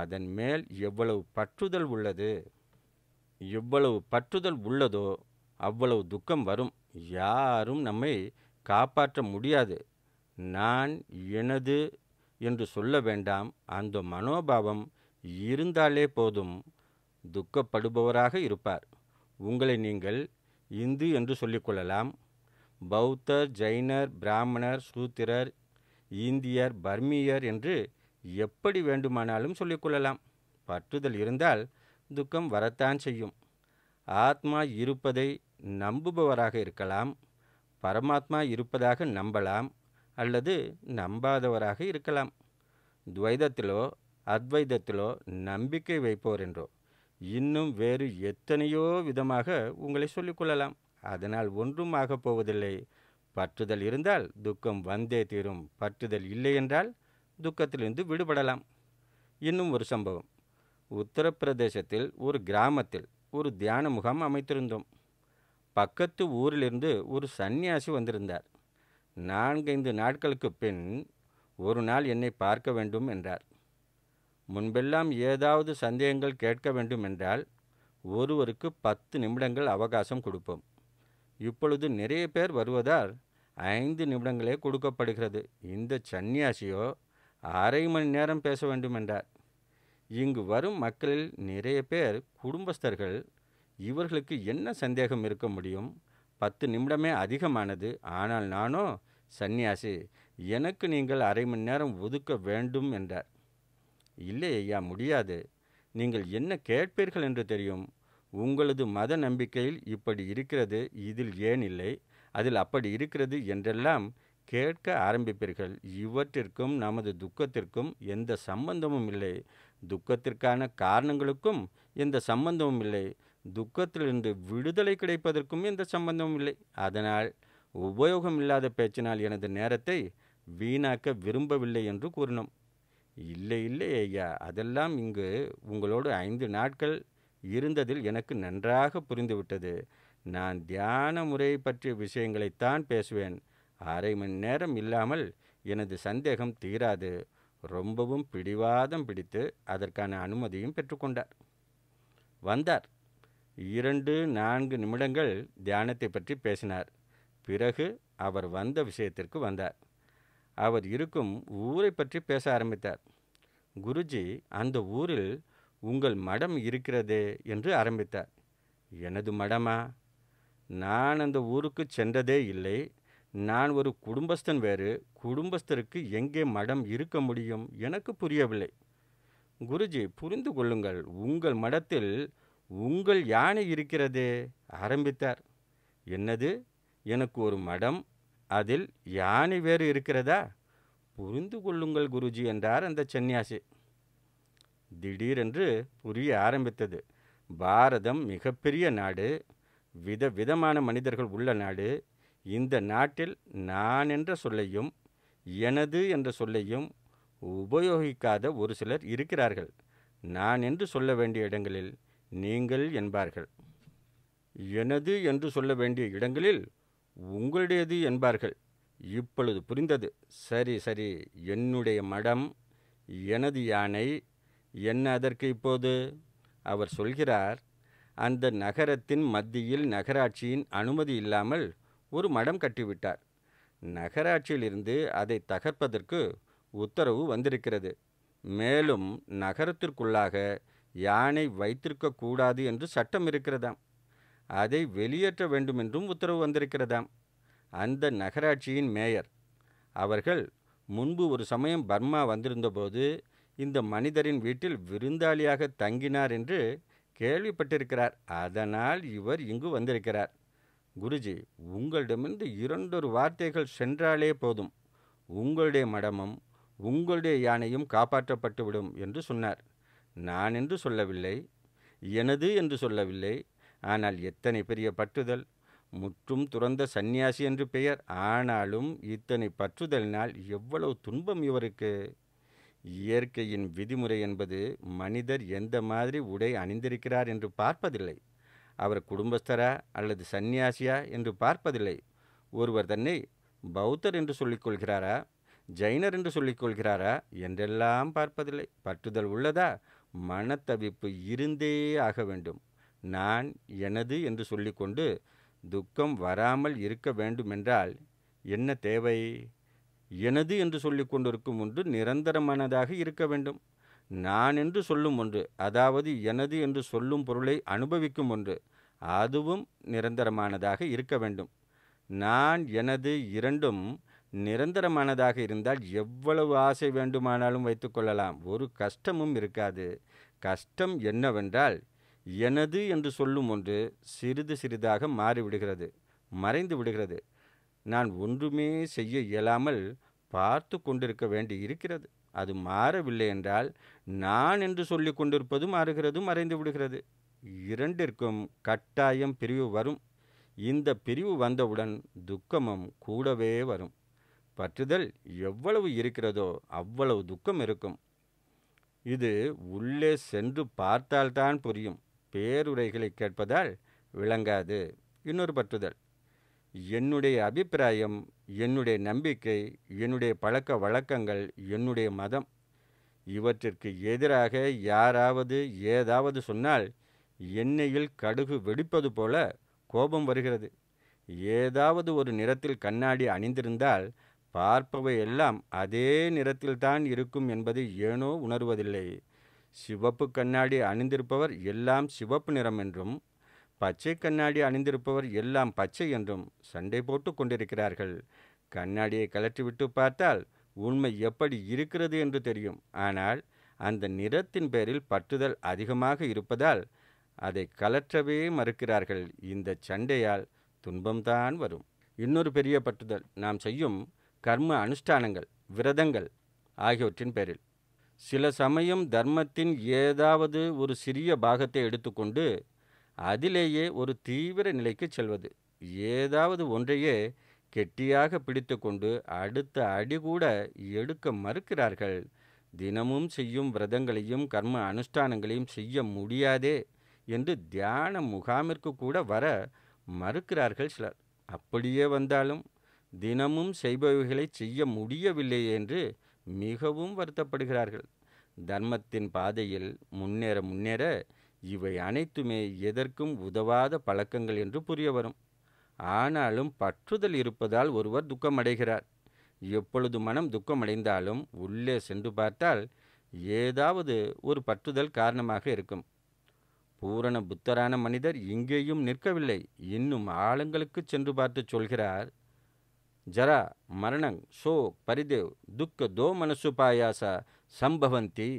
அதன் மேல் எவ்வளவு பற்றுதல் உள்ளது எவ்வளவு பற்றுதல் உள்ளதோ அவ்வளவு துக்கம் வரும் யாரும் நம்மை காப்பாற்ற முடியாது நான் எனது என்று சொல்ல வேண்டாம் அந்த மனோபாவம் இருந்தாலே போதும் துக்கப்படுபவராக இருப்பார் உங்களை நீங்கள் இந்து என்று சொல்லிக்கொள்ளலாம் பௌத்தர் ஜைனர் பிராமணர் சூத்திரர் இந்தியர் பர்மியர் என்று எப்படி வேண்டுமானாலும் சொல்லிக்கொள்ளலாம் பற்றுதல் இருந்தால் துக்கம் வரத்தான் செய்யும் ஆத்மா இருப்பதை நம்புபவராக இருக்கலாம் பரமாத்மா இருப்பதாக நம்பலாம் அல்லது நம்பாதவராக இருக்கலாம் துவைதத்திலோ அத்வைதத்திலோ நம்பிக்கை வைப்போர் என்றோ இன்னும் வேறு எத்தனையோ விதமாக உங்களை சொல்லிக்கொள்ளலாம் அதனால் ஒன்றும் ஆகப் போவதில்லை பற்றுதல் இருந்தால் துக்கம் வந்தே தீரும் பற்றுதல் இல்லை என்றால் துக்கத்திலிருந்து விடுபடலாம் இன்னும் ஒரு சம்பவம் உத்தரப்பிரதேசத்தில் ஒரு கிராமத்தில் ஒரு தியான முகாம் அமைத்திருந்தோம் பக்கத்து ஊரிலிருந்து ஒரு சன்னியாசி வந்திருந்தார் நான்கைந்து நாட்களுக்கு பின் ஒரு நாள் என்னை பார்க்க வேண்டும் என்றார் முன்பெல்லாம் ஏதாவது சந்தேகங்கள் கேட்க வேண்டும் என்றால் ஒருவருக்கு பத்து நிமிடங்கள் அவகாசம் கொடுப்போம் இப்பொழுது நிறைய பேர் வருவதால் ஐந்து நிமிடங்களே கொடுக்கப்படுகிறது இந்த சன்னியாசியோ அரை மணி நேரம் பேச வேண்டும் என்றார் இங்கு வரும் மக்களில் நிறைய பேர் குடும்பஸ்தர்கள் இவர்களுக்கு என்ன சந்தேகம் இருக்க முடியும் பத்து நிமிடமே அதிகமானது ஆனால் நானோ சன்னியாசி எனக்கு நீங்கள் அரை மணி நேரம் ஒதுக்க வேண்டும் என்றார் இல்லை ஐயா முடியாது நீங்கள் என்ன கேட்பீர்கள் என்று தெரியும் உங்களது மத நம்பிக்கையில் இப்படி இருக்கிறது இதில் ஏன் இல்லை அதில் அப்படி இருக்கிறது என்றெல்லாம் கேட்க ஆரம்பிப்பீர்கள் இவற்றிற்கும் நமது துக்கத்திற்கும் எந்த சம்பந்தமும் இல்லை துக்கத்திற்கான காரணங்களுக்கும் எந்த சம்பந்தமும் இல்லை துக்கத்திலிருந்து விடுதலை கிடைப்பதற்கும் எந்த சம்பந்தமும் இல்லை அதனால் உபயோகம் இல்லாத பேச்சினால் எனது நேரத்தை வீணாக்க விரும்பவில்லை என்று கூறினோம் இல்லை இல்லை ஐயா அதெல்லாம் இங்கு உங்களோடு ஐந்து நாட்கள் இருந்ததில் எனக்கு நன்றாக புரிந்துவிட்டது நான் தியான முறை பற்றிய விஷயங்களைத்தான் பேசுவேன் அரை மணி நேரம் இல்லாமல் எனது சந்தேகம் தீராது ரொம்பவும் பிடிவாதம் பிடித்து அதற்கான அனுமதியும் பெற்றுக்கொண்டார் வந்தார் இரண்டு நான்கு நிமிடங்கள் தியானத்தை பற்றி பேசினார் பிறகு அவர் வந்த விஷயத்திற்கு வந்தார் அவர் இருக்கும் ஊரை பற்றி பேச ஆரம்பித்தார் குருஜி அந்த ஊரில் உங்கள் மடம் இருக்கிறதே என்று ஆரம்பித்தார் எனது மடமா நான் அந்த ஊருக்கு சென்றதே இல்லை நான் ஒரு குடும்பஸ்தன் வேறு குடும்பஸ்தருக்கு எங்கே மடம் இருக்க முடியும் எனக்கு புரியவில்லை குருஜி புரிந்து கொள்ளுங்கள் உங்கள் மடத்தில் உங்கள் யானை இருக்கிறதே ஆரம்பித்தார் என்னது எனக்கு ஒரு மடம் அதில் யானை வேறு இருக்கிறதா புரிந்து கொள்ளுங்கள் குருஜி என்றார் அந்த சன்னியாசி திடீரென்று புரிய ஆரம்பித்தது பாரதம் மிகப்பெரிய நாடு வித விதமான மனிதர்கள் உள்ள நாடு இந்த நாட்டில் நான் என்ற சொல்லையும் எனது என்ற சொல்லையும் உபயோகிக்காத ஒரு சிலர் இருக்கிறார்கள் நான் என்று சொல்ல வேண்டிய இடங்களில் நீங்கள் என்பார்கள் எனது என்று சொல்ல வேண்டிய இடங்களில் உங்களுடையது என்பார்கள் இப்பொழுது புரிந்தது சரி சரி என்னுடைய மடம் எனது யானை என்ன அதற்கு இப்போது அவர் சொல்கிறார் அந்த நகரத்தின் மத்தியில் நகராட்சியின் அனுமதி இல்லாமல் ஒரு மடம் கட்டிவிட்டார் நகராட்சியிலிருந்து அதை தகர்ப்பதற்கு உத்தரவு வந்திருக்கிறது மேலும் நகரத்திற்குள்ளாக யானை வைத்திருக்கக்கூடாது என்று சட்டம் இருக்கிறதாம் அதை வெளியேற்ற வேண்டுமென்றும் உத்தரவு வந்திருக்கிறதாம் அந்த நகராட்சியின் மேயர் அவர்கள் முன்பு ஒரு சமயம் பர்மா வந்திருந்தபோது இந்த மனிதரின் வீட்டில் விருந்தாளியாக தங்கினார் என்று கேள்விப்பட்டிருக்கிறார் அதனால் இவர் இங்கு வந்திருக்கிறார் குருஜி உங்களிடமிருந்து இரண்டொரு வார்த்தைகள் சென்றாலே போதும் உங்களுடைய மடமும் உங்களுடைய யானையும் காப்பாற்றப்பட்டுவிடும் என்று சொன்னார் நான் என்று சொல்லவில்லை எனது என்று சொல்லவில்லை ஆனால் எத்தனை பெரிய பற்றுதல் முற்றும் துறந்த சந்நியாசி என்று பெயர் ஆனாலும் இத்தனை பற்றுதலினால் எவ்வளவு துன்பம் இவருக்கு இயற்கையின் விதிமுறை என்பது மனிதர் எந்த மாதிரி உடை அணிந்திருக்கிறார் என்று பார்ப்பதில்லை அவர் குடும்பஸ்தரா அல்லது சந்நியாசியா என்று பார்ப்பதில்லை ஒருவர் தன்னை பௌத்தர் என்று சொல்லிக்கொள்கிறாரா ஜைனர் என்று சொல்லிக்கொள்கிறாரா என்றெல்லாம் பார்ப்பதில்லை பற்றுதல் உள்ளதா மனத்தவிப்பு இருந்தே ஆக வேண்டும் நான் எனது என்று சொல்லிக்கொண்டு துக்கம் வராமல் இருக்க வேண்டுமென்றால் என்ன தேவை எனது என்று சொல்லிக்கொண்டிருக்கும் கொண்டிருக்கும் ஒன்று நிரந்தரமானதாக இருக்க வேண்டும் நான் என்று சொல்லும் ஒன்று அதாவது எனது என்று சொல்லும் பொருளை அனுபவிக்கும் ஒன்று அதுவும் நிரந்தரமானதாக இருக்க வேண்டும் நான் எனது இரண்டும் நிரந்தரமானதாக இருந்தால் எவ்வளவு ஆசை வேண்டுமானாலும் வைத்துக்கொள்ளலாம் ஒரு கஷ்டமும் இருக்காது கஷ்டம் என்னவென்றால் எனது என்று சொல்லும் ஒன்று சிறிது சிறிதாக மாறிவிடுகிறது மறைந்து விடுகிறது நான் ஒன்றுமே செய்ய இயலாமல் பார்த்து கொண்டிருக்க வேண்டி இருக்கிறது அது மாறவில்லை என்றால் நான் என்று சொல்லி கொண்டிருப்பது மாறுகிறது மறைந்து விடுகிறது இரண்டிற்கும் கட்டாயம் பிரிவு வரும் இந்த பிரிவு வந்தவுடன் துக்கமும் கூடவே வரும் பற்றுதல் எவ்வளவு இருக்கிறதோ அவ்வளவு துக்கம் இருக்கும் இது உள்ளே சென்று பார்த்தால்தான் புரியும் பேருரைகளை கேட்பதால் விளங்காது இன்னொரு பற்றுதல் என்னுடைய அபிப்பிராயம் என்னுடைய நம்பிக்கை என்னுடைய பழக்க வழக்கங்கள் என்னுடைய மதம் இவற்றிற்கு எதிராக யாராவது ஏதாவது சொன்னால் எண்ணெயில் கடுகு வெடிப்பது போல கோபம் வருகிறது ஏதாவது ஒரு நிறத்தில் கண்ணாடி அணிந்திருந்தால் பார்ப்பவை எல்லாம் அதே நிறத்தில்தான் இருக்கும் என்பதை ஏனோ உணர்வதில்லை சிவப்பு கண்ணாடி அணிந்திருப்பவர் எல்லாம் சிவப்பு நிறம் என்றும் பச்சை கண்ணாடி அணிந்திருப்பவர் எல்லாம் பச்சை என்றும் சண்டை போட்டு கொண்டிருக்கிறார்கள் கண்ணாடியை கலற்றிவிட்டு பார்த்தால் உண்மை எப்படி இருக்கிறது என்று தெரியும் ஆனால் அந்த நிறத்தின் பேரில் பற்றுதல் அதிகமாக இருப்பதால் அதை கலற்றவே மறுக்கிறார்கள் இந்த சண்டையால் துன்பம்தான் வரும் இன்னொரு பெரிய பற்றுதல் நாம் செய்யும் கர்ம அனுஷ்டானங்கள் விரதங்கள் ஆகியவற்றின் பேரில் சில சமயம் தர்மத்தின் ஏதாவது ஒரு சிறிய பாகத்தை எடுத்துக்கொண்டு அதிலேயே ஒரு தீவிர நிலைக்கு செல்வது ஏதாவது ஒன்றையே கெட்டியாக பிடித்து கொண்டு அடுத்த அடி கூட எடுக்க மறுக்கிறார்கள் தினமும் செய்யும் விரதங்களையும் கர்ம அனுஷ்டானங்களையும் செய்ய முடியாதே என்று தியான முகாமிற்கு கூட வர மறுக்கிறார்கள் சிலர் அப்படியே வந்தாலும் தினமும் செய்பவைகளை செய்ய முடியவில்லை என்று மிகவும் வருத்தப்படுகிறார்கள் தர்மத்தின் பாதையில் முன்னேற முன்னேற இவை அனைத்துமே எதற்கும் உதவாத பழக்கங்கள் என்று புரிய வரும் ஆனாலும் பற்றுதல் இருப்பதால் ஒருவர் துக்கமடைகிறார் எப்பொழுது மனம் துக்கமடைந்தாலும் உள்ளே சென்று பார்த்தால் ஏதாவது ஒரு பற்றுதல் காரணமாக இருக்கும் பூரண புத்தரான மனிதர் இங்கேயும் நிற்கவில்லை இன்னும் ஆழங்களுக்கு சென்று பார்த்து சொல்கிறார் ஜரா மரணங் சோ பரிதேவ் துக்க தோ மனசுபாயாசா சம்பவந்தி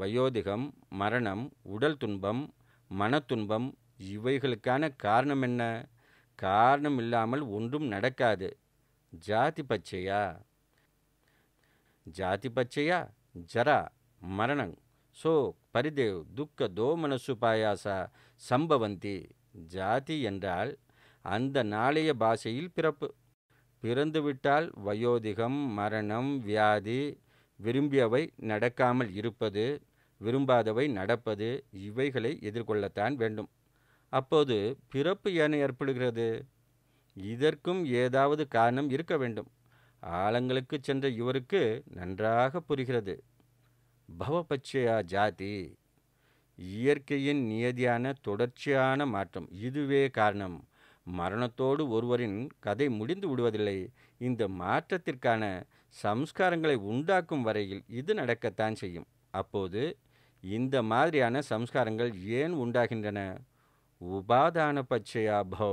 வயோதிகம் மரணம் உடல் துன்பம் மன துன்பம் இவைகளுக்கான காரணம் என்ன காரணம் இல்லாமல் ஒன்றும் நடக்காது ஜாதி பச்சையா ஜாதி பச்சையா ஜரா மரணம் சோ பரிதேவ் துக்க தோ மனசு பாயாசா சம்பவந்தி ஜாதி என்றால் அந்த நாளைய பாஷையில் பிறப்பு பிறந்துவிட்டால் வயோதிகம் மரணம் வியாதி விரும்பியவை நடக்காமல் இருப்பது விரும்பாதவை நடப்பது இவைகளை எதிர்கொள்ளத்தான் வேண்டும் அப்போது பிறப்பு ஏன் ஏற்படுகிறது இதற்கும் ஏதாவது காரணம் இருக்க வேண்டும் ஆழங்களுக்கு சென்ற இவருக்கு நன்றாக புரிகிறது பவபட்சயா ஜாதி இயற்கையின் நியதியான தொடர்ச்சியான மாற்றம் இதுவே காரணம் மரணத்தோடு ஒருவரின் கதை முடிந்து விடுவதில்லை இந்த மாற்றத்திற்கான சம்ஸ்காரங்களை உண்டாக்கும் வரையில் இது நடக்கத்தான் செய்யும் அப்போது இந்த மாதிரியான சம்ஸ்காரங்கள் ஏன் உண்டாகின்றன உபாதான பச்சையா பௌ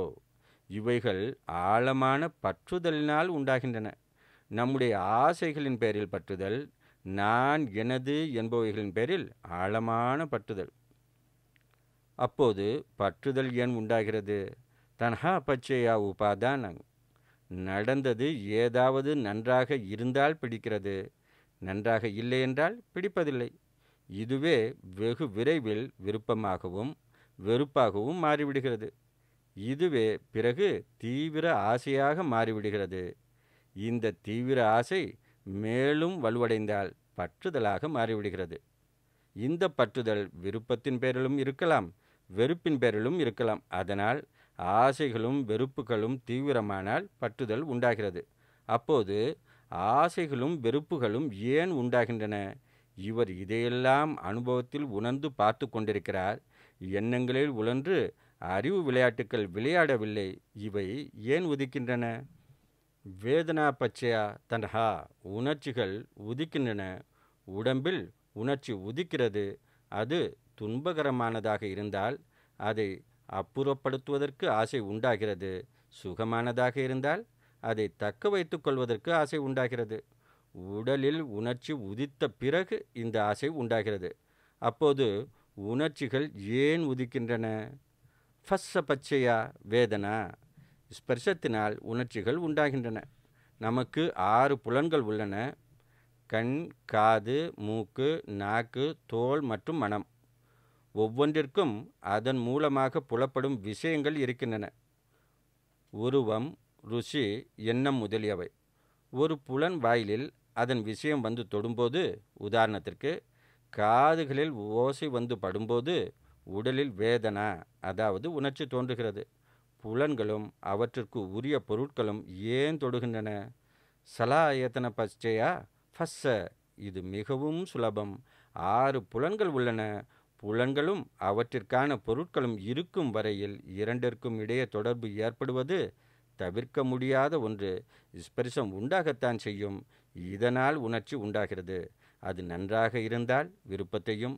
இவைகள் ஆழமான பற்றுதலினால் உண்டாகின்றன நம்முடைய ஆசைகளின் பேரில் பற்றுதல் நான் எனது என்பவைகளின் பேரில் ஆழமான பற்றுதல் அப்போது பற்றுதல் ஏன் உண்டாகிறது தன்ஹா பச்சையா உபாதானங் நடந்தது ஏதாவது நன்றாக இருந்தால் பிடிக்கிறது நன்றாக இல்லை என்றால் பிடிப்பதில்லை இதுவே வெகு விரைவில் விருப்பமாகவும் வெறுப்பாகவும் மாறிவிடுகிறது இதுவே பிறகு தீவிர ஆசையாக மாறிவிடுகிறது இந்த தீவிர ஆசை மேலும் வலுவடைந்தால் பற்றுதலாக மாறிவிடுகிறது இந்த பற்றுதல் விருப்பத்தின் பேரிலும் இருக்கலாம் வெறுப்பின் பேரிலும் இருக்கலாம் அதனால் ஆசைகளும் வெறுப்புகளும் தீவிரமானால் பற்றுதல் உண்டாகிறது அப்போது ஆசைகளும் வெறுப்புகளும் ஏன் உண்டாகின்றன இவர் இதையெல்லாம் அனுபவத்தில் உணர்ந்து பார்த்து கொண்டிருக்கிறார் எண்ணங்களில் உழன்று அறிவு விளையாட்டுக்கள் விளையாடவில்லை இவை ஏன் உதிக்கின்றன வேதனா பச்சையா தன்ஹா உணர்ச்சிகள் உதிக்கின்றன உடம்பில் உணர்ச்சி உதிக்கிறது அது துன்பகரமானதாக இருந்தால் அதை அப்புறப்படுத்துவதற்கு ஆசை உண்டாகிறது சுகமானதாக இருந்தால் அதை தக்க வைத்து கொள்வதற்கு ஆசை உண்டாகிறது உடலில் உணர்ச்சி உதித்த பிறகு இந்த ஆசை உண்டாகிறது அப்போது உணர்ச்சிகள் ஏன் உதிக்கின்றன ஃபஸ்ஸ பச்சையா வேதனா ஸ்பர்சத்தினால் உணர்ச்சிகள் உண்டாகின்றன நமக்கு ஆறு புலன்கள் உள்ளன கண் காது மூக்கு நாக்கு தோல் மற்றும் மனம் ஒவ்வொன்றிற்கும் அதன் மூலமாக புலப்படும் விஷயங்கள் இருக்கின்றன உருவம் ருசி எண்ணம் முதலியவை ஒரு புலன் வாயிலில் அதன் விஷயம் வந்து தொடும்போது உதாரணத்திற்கு காதுகளில் ஓசை வந்து படும்போது உடலில் வேதனா அதாவது உணர்ச்சி தோன்றுகிறது புலன்களும் அவற்றிற்கு உரிய பொருட்களும் ஏன் தொடுகின்றன சலாயத்தன பச்சையா ஃபஸ்ஸ இது மிகவும் சுலபம் ஆறு புலன்கள் உள்ளன புலன்களும் அவற்றிற்கான பொருட்களும் இருக்கும் வரையில் இரண்டிற்கும் இடையே தொடர்பு ஏற்படுவது தவிர்க்க முடியாத ஒன்று ஸ்பரிசம் உண்டாகத்தான் செய்யும் இதனால் உணர்ச்சி உண்டாகிறது அது நன்றாக இருந்தால் விருப்பத்தையும்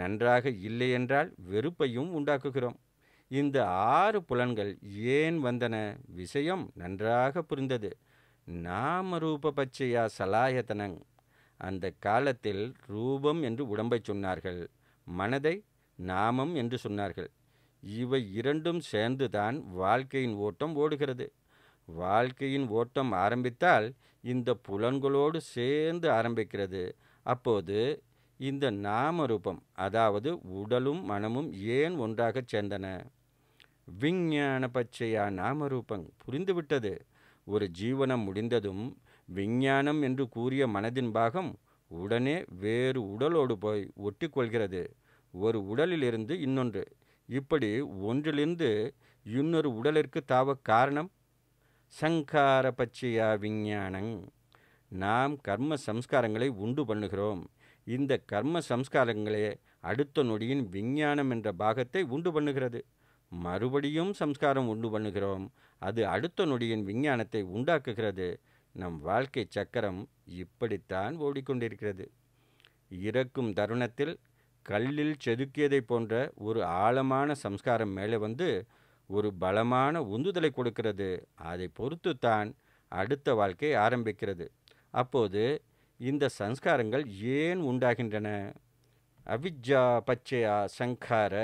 நன்றாக இல்லை என்றால் வெறுப்பையும் உண்டாக்குகிறோம் இந்த ஆறு புலன்கள் ஏன் வந்தன விஷயம் நன்றாக புரிந்தது நாம ரூப பச்சையா சலாயத்தனங் அந்த காலத்தில் ரூபம் என்று உடம்பை சொன்னார்கள் மனதை நாமம் என்று சொன்னார்கள் இவை இரண்டும் சேர்ந்துதான் வாழ்க்கையின் ஓட்டம் ஓடுகிறது வாழ்க்கையின் ஓட்டம் ஆரம்பித்தால் இந்த புலன்களோடு சேர்ந்து ஆரம்பிக்கிறது அப்போது இந்த நாம ரூபம் அதாவது உடலும் மனமும் ஏன் ஒன்றாக சேர்ந்தன விஞ்ஞான பச்சையா நாமரூபம் புரிந்துவிட்டது ஒரு ஜீவனம் முடிந்ததும் விஞ்ஞானம் என்று கூறிய மனதின் பாகம் உடனே வேறு உடலோடு போய் ஒட்டி கொள்கிறது ஒரு உடலிலிருந்து இன்னொன்று இப்படி ஒன்றிலிருந்து இன்னொரு உடலிற்கு தாவ காரணம் சங்கார பச்சையா விஞ்ஞானங் நாம் கர்ம சம்ஸ்காரங்களை உண்டு பண்ணுகிறோம் இந்த கர்ம சம்ஸ்காரங்களே அடுத்த நொடியின் விஞ்ஞானம் என்ற பாகத்தை உண்டு பண்ணுகிறது மறுபடியும் சம்ஸ்காரம் உண்டு பண்ணுகிறோம் அது அடுத்த நொடியின் விஞ்ஞானத்தை உண்டாக்குகிறது நம் வாழ்க்கை சக்கரம் இப்படித்தான் ஓடிக்கொண்டிருக்கிறது இறக்கும் தருணத்தில் கல்லில் செதுக்கியதை போன்ற ஒரு ஆழமான சம்ஸ்காரம் மேலே வந்து ஒரு பலமான உந்துதலை கொடுக்கிறது அதை பொறுத்து தான் அடுத்த வாழ்க்கை ஆரம்பிக்கிறது அப்போது இந்த சம்ஸ்காரங்கள் ஏன் உண்டாகின்றன அவித்யா பச்சையா சங்கார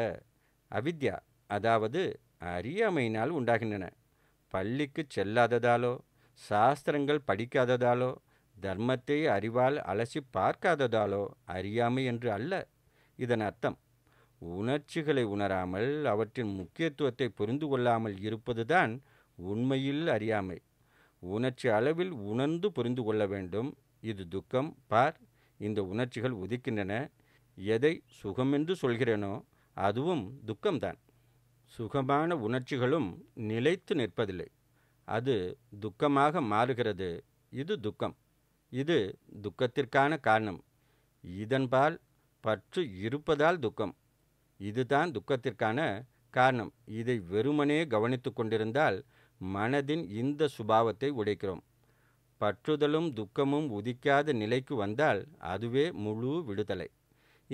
அவித்யா அதாவது அறியாமையினால் உண்டாகின்றன பள்ளிக்கு செல்லாததாலோ சாஸ்திரங்கள் படிக்காததாலோ தர்மத்தை அறிவால் அலசி பார்க்காததாலோ அறியாமை என்று அல்ல இதன் அர்த்தம் உணர்ச்சிகளை உணராமல் அவற்றின் முக்கியத்துவத்தை புரிந்து கொள்ளாமல் இருப்பதுதான் உண்மையில் அறியாமை உணர்ச்சி அளவில் உணர்ந்து புரிந்து கொள்ள வேண்டும் இது துக்கம் பார் இந்த உணர்ச்சிகள் உதிக்கின்றன எதை சுகமென்று சொல்கிறேனோ அதுவும் துக்கம்தான் சுகமான உணர்ச்சிகளும் நிலைத்து நிற்பதில்லை அது துக்கமாக மாறுகிறது இது துக்கம் இது துக்கத்திற்கான காரணம் இதன்பால் பற்று இருப்பதால் துக்கம் இதுதான் துக்கத்திற்கான காரணம் இதை வெறுமனே கவனித்து கொண்டிருந்தால் மனதின் இந்த சுபாவத்தை உடைக்கிறோம் பற்றுதலும் துக்கமும் உதிக்காத நிலைக்கு வந்தால் அதுவே முழு விடுதலை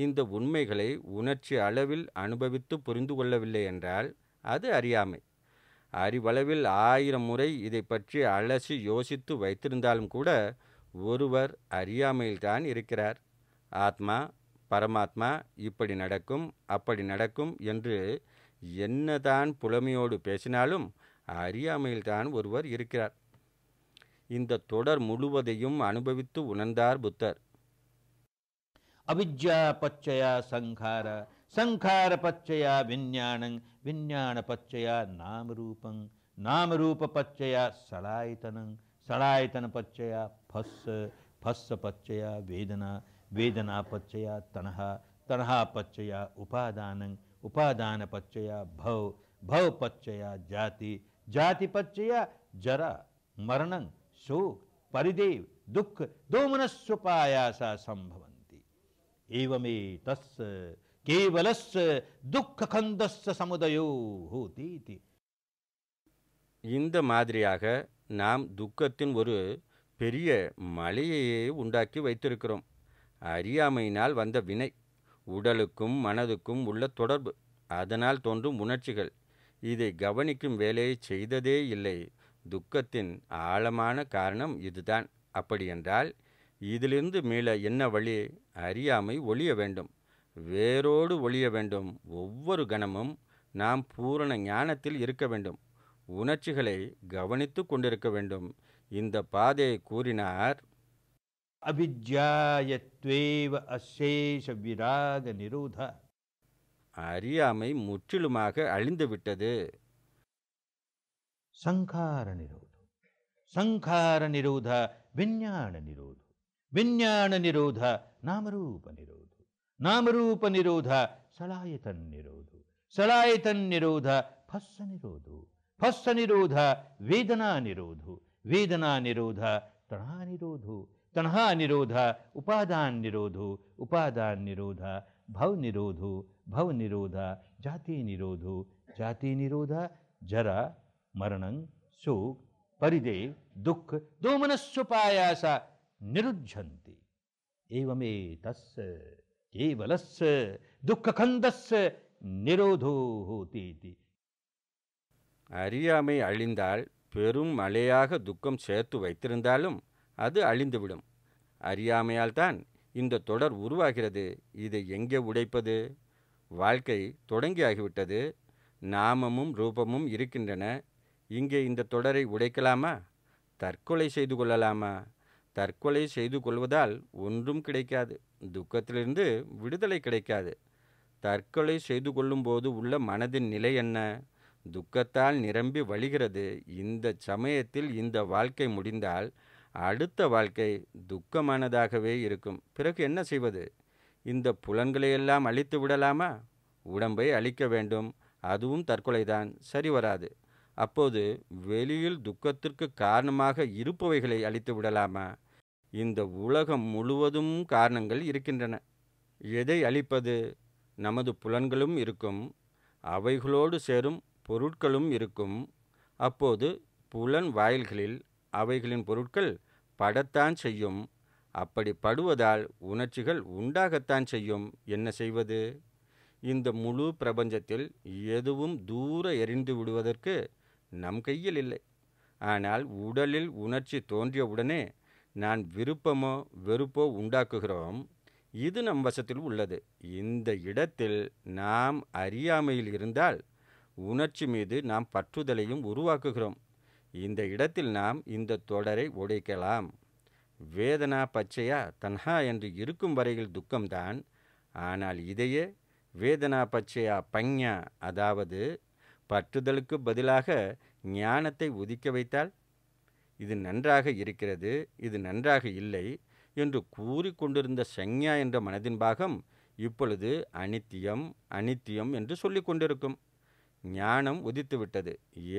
இந்த உண்மைகளை உணர்ச்சி அளவில் அனுபவித்து புரிந்து கொள்ளவில்லை என்றால் அது அறியாமை அறிவளவில் ஆயிரம் முறை இதை பற்றி அலசி யோசித்து வைத்திருந்தாலும் கூட ஒருவர் அறியாமையில்தான் இருக்கிறார் ஆத்மா பரமாத்மா இப்படி நடக்கும் அப்படி நடக்கும் என்று என்னதான் புலமையோடு பேசினாலும் அறியாமையில்தான் ஒருவர் இருக்கிறார் இந்த தொடர் முழுவதையும் அனுபவித்து உணர்ந்தார் புத்தர் அவிஜ்யா பச்சையா சங்கார சங்கார பச்சையா விஞ்ஞானங் विज्ञानपच्चया नामरूपं नामरूपपच्चया सलायतनं सलायतनपच्चया फस् फस्सपच्चया वेदना वेदनापच्चया तनः तनहापच्चया उपादानं उपादानपच्चया भव भवपच्चया जाति जातिपच्चया जरा मरणं शोक परिदेव दुख दो मनस्वपायासा संभवन्ति एवमे तस् கேவலஸ் துக்க கந்தஸ்ஸ சமுதயோ தீதி இந்த மாதிரியாக நாம் துக்கத்தின் ஒரு பெரிய மலையையே உண்டாக்கி வைத்திருக்கிறோம் அறியாமையினால் வந்த வினை உடலுக்கும் மனதுக்கும் உள்ள தொடர்பு அதனால் தோன்றும் உணர்ச்சிகள் இதை கவனிக்கும் வேலையை செய்ததே இல்லை துக்கத்தின் ஆழமான காரணம் இதுதான் அப்படியென்றால் இதிலிருந்து மீள என்ன வழி அறியாமை ஒழிய வேண்டும் வேரோடு ஒழிய வேண்டும் ஒவ்வொரு கணமும் நாம் பூரண ஞானத்தில் இருக்க வேண்டும் உணர்ச்சிகளை கவனித்து கொண்டிருக்க வேண்டும் இந்த பாதையை கூறினார் அபிஜாயத்வேவ அசேஷ விராக நிரோத அறியாமை முற்றிலுமாக அழிந்துவிட்டது சங்கார நிரோதம் சங்கார நிரோத விஞ்ஞான நிரோதம் விஞ்ஞான நிரோத நாமரூப நிரோதம் ನಾಮರೂಪ ನಿರೋಧ ಸಲಾಯತನ್ ನಿರೋಧ ಸಲಾಯತನ್ ಫಸ್ಸ ನಿರೋಧ ಫಸ್ಸ ನಿರೋಧ ವೇದನಾ ನಿರೋಧ ವೇದನಾ ನಿರೋಧ ತಣಾ ನಿರೋಧ ತಣಹಾ ನಿರೋಧ ಉಪಾದಾನ್ ಉಪಾದಾನ್ ನಿರೋಧ ನಿರೋಧ ಜಾತಿ ನಿರೋಧ ಜಾತಿ ನಿರೋಧ ಜರ ಮರಣಂ ಸೋ ಪರಿದೆ ದುಃಖ ದೋಮನಸ್ಸು ನಿರುಜ್ಜಂತಿ ಏವಮೇ ತಸ್ கேவலஸ்ஸ துக்ககந்தஸ்ஸ நிரோதோ ஹோதி அறியாமை அழிந்தால் பெரும் மழையாக துக்கம் சேர்த்து வைத்திருந்தாலும் அது அழிந்துவிடும் அறியாமையால் தான் இந்த தொடர் உருவாகிறது இதை எங்கே உடைப்பது வாழ்க்கை தொடங்கியாகிவிட்டது நாமமும் ரூபமும் இருக்கின்றன இங்கே இந்த தொடரை உடைக்கலாமா தற்கொலை செய்து கொள்ளலாமா தற்கொலை செய்து கொள்வதால் ஒன்றும் கிடைக்காது துக்கத்திலிருந்து விடுதலை கிடைக்காது தற்கொலை செய்து கொள்ளும்போது உள்ள மனதின் நிலை என்ன துக்கத்தால் நிரம்பி வழிகிறது இந்த சமயத்தில் இந்த வாழ்க்கை முடிந்தால் அடுத்த வாழ்க்கை துக்கமானதாகவே இருக்கும் பிறகு என்ன செய்வது இந்த புலன்களையெல்லாம் அழித்து விடலாமா உடம்பை அழிக்க வேண்டும் அதுவும் தற்கொலைதான் சரி வராது அப்போது வெளியில் துக்கத்திற்கு காரணமாக இருப்பவைகளை அழித்து விடலாமா இந்த உலகம் முழுவதும் காரணங்கள் இருக்கின்றன எதை அளிப்பது நமது புலன்களும் இருக்கும் அவைகளோடு சேரும் பொருட்களும் இருக்கும் அப்போது புலன் வாயில்களில் அவைகளின் பொருட்கள் படத்தான் செய்யும் அப்படி படுவதால் உணர்ச்சிகள் உண்டாகத்தான் செய்யும் என்ன செய்வது இந்த முழு பிரபஞ்சத்தில் எதுவும் தூர எரிந்து விடுவதற்கு நம் கையில் இல்லை ஆனால் உடலில் உணர்ச்சி தோன்றியவுடனே நான் விருப்பமோ வெறுப்போ உண்டாக்குகிறோம் இது நம் வசத்தில் உள்ளது இந்த இடத்தில் நாம் அறியாமையில் இருந்தால் உணர்ச்சி மீது நாம் பற்றுதலையும் உருவாக்குகிறோம் இந்த இடத்தில் நாம் இந்த தொடரை உடைக்கலாம் வேதனா பச்சையா தன்ஹா என்று இருக்கும் வரையில் துக்கம்தான் ஆனால் இதையே வேதனா பச்சையா பஞ்ஞா அதாவது பற்றுதலுக்கு பதிலாக ஞானத்தை ஒதுக்க வைத்தால் இது நன்றாக இருக்கிறது இது நன்றாக இல்லை என்று கூறிக்கொண்டிருந்த சஞ்ஞா என்ற மனதின் பாகம் இப்பொழுது அனித்தியம் அனித்தியம் என்று சொல்லி கொண்டிருக்கும் ஞானம் உதித்துவிட்டது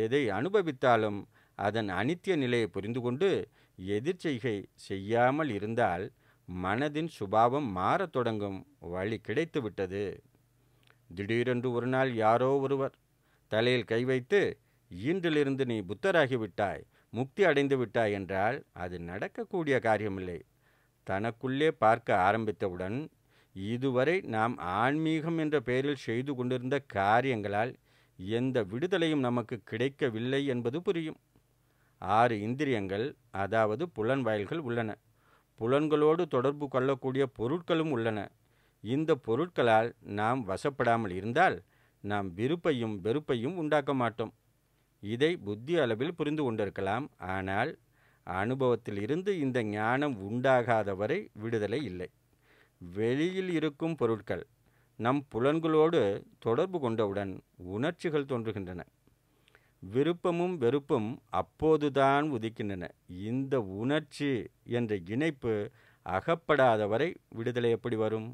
எதை அனுபவித்தாலும் அதன் அனித்திய நிலையை புரிந்து கொண்டு எதிர்ச்செய்கை செய்யாமல் இருந்தால் மனதின் சுபாவம் மாறத் தொடங்கும் வழி கிடைத்துவிட்டது திடீரென்று ஒரு நாள் யாரோ ஒருவர் தலையில் கை வைத்து இன்றிலிருந்து நீ புத்தராகிவிட்டாய் முக்தி அடைந்து விட்டாய் என்றால் அது நடக்கக்கூடிய காரியமில்லை தனக்குள்ளே பார்க்க ஆரம்பித்தவுடன் இதுவரை நாம் ஆன்மீகம் என்ற பெயரில் செய்து கொண்டிருந்த காரியங்களால் எந்த விடுதலையும் நமக்கு கிடைக்கவில்லை என்பது புரியும் ஆறு இந்திரியங்கள் அதாவது புலன் வாயில்கள் உள்ளன புலன்களோடு தொடர்பு கொள்ளக்கூடிய பொருட்களும் உள்ளன இந்த பொருட்களால் நாம் வசப்படாமல் இருந்தால் நாம் விருப்பையும் வெறுப்பையும் உண்டாக்க மாட்டோம் இதை புத்தி அளவில் புரிந்து கொண்டிருக்கலாம் ஆனால் அனுபவத்தில் இருந்து இந்த ஞானம் உண்டாகாத வரை விடுதலை இல்லை வெளியில் இருக்கும் பொருட்கள் நம் புலன்களோடு தொடர்பு கொண்டவுடன் உணர்ச்சிகள் தோன்றுகின்றன விருப்பமும் வெறுப்பும் அப்போதுதான் உதிக்கின்றன இந்த உணர்ச்சி என்ற இணைப்பு அகப்படாத வரை விடுதலை எப்படி வரும்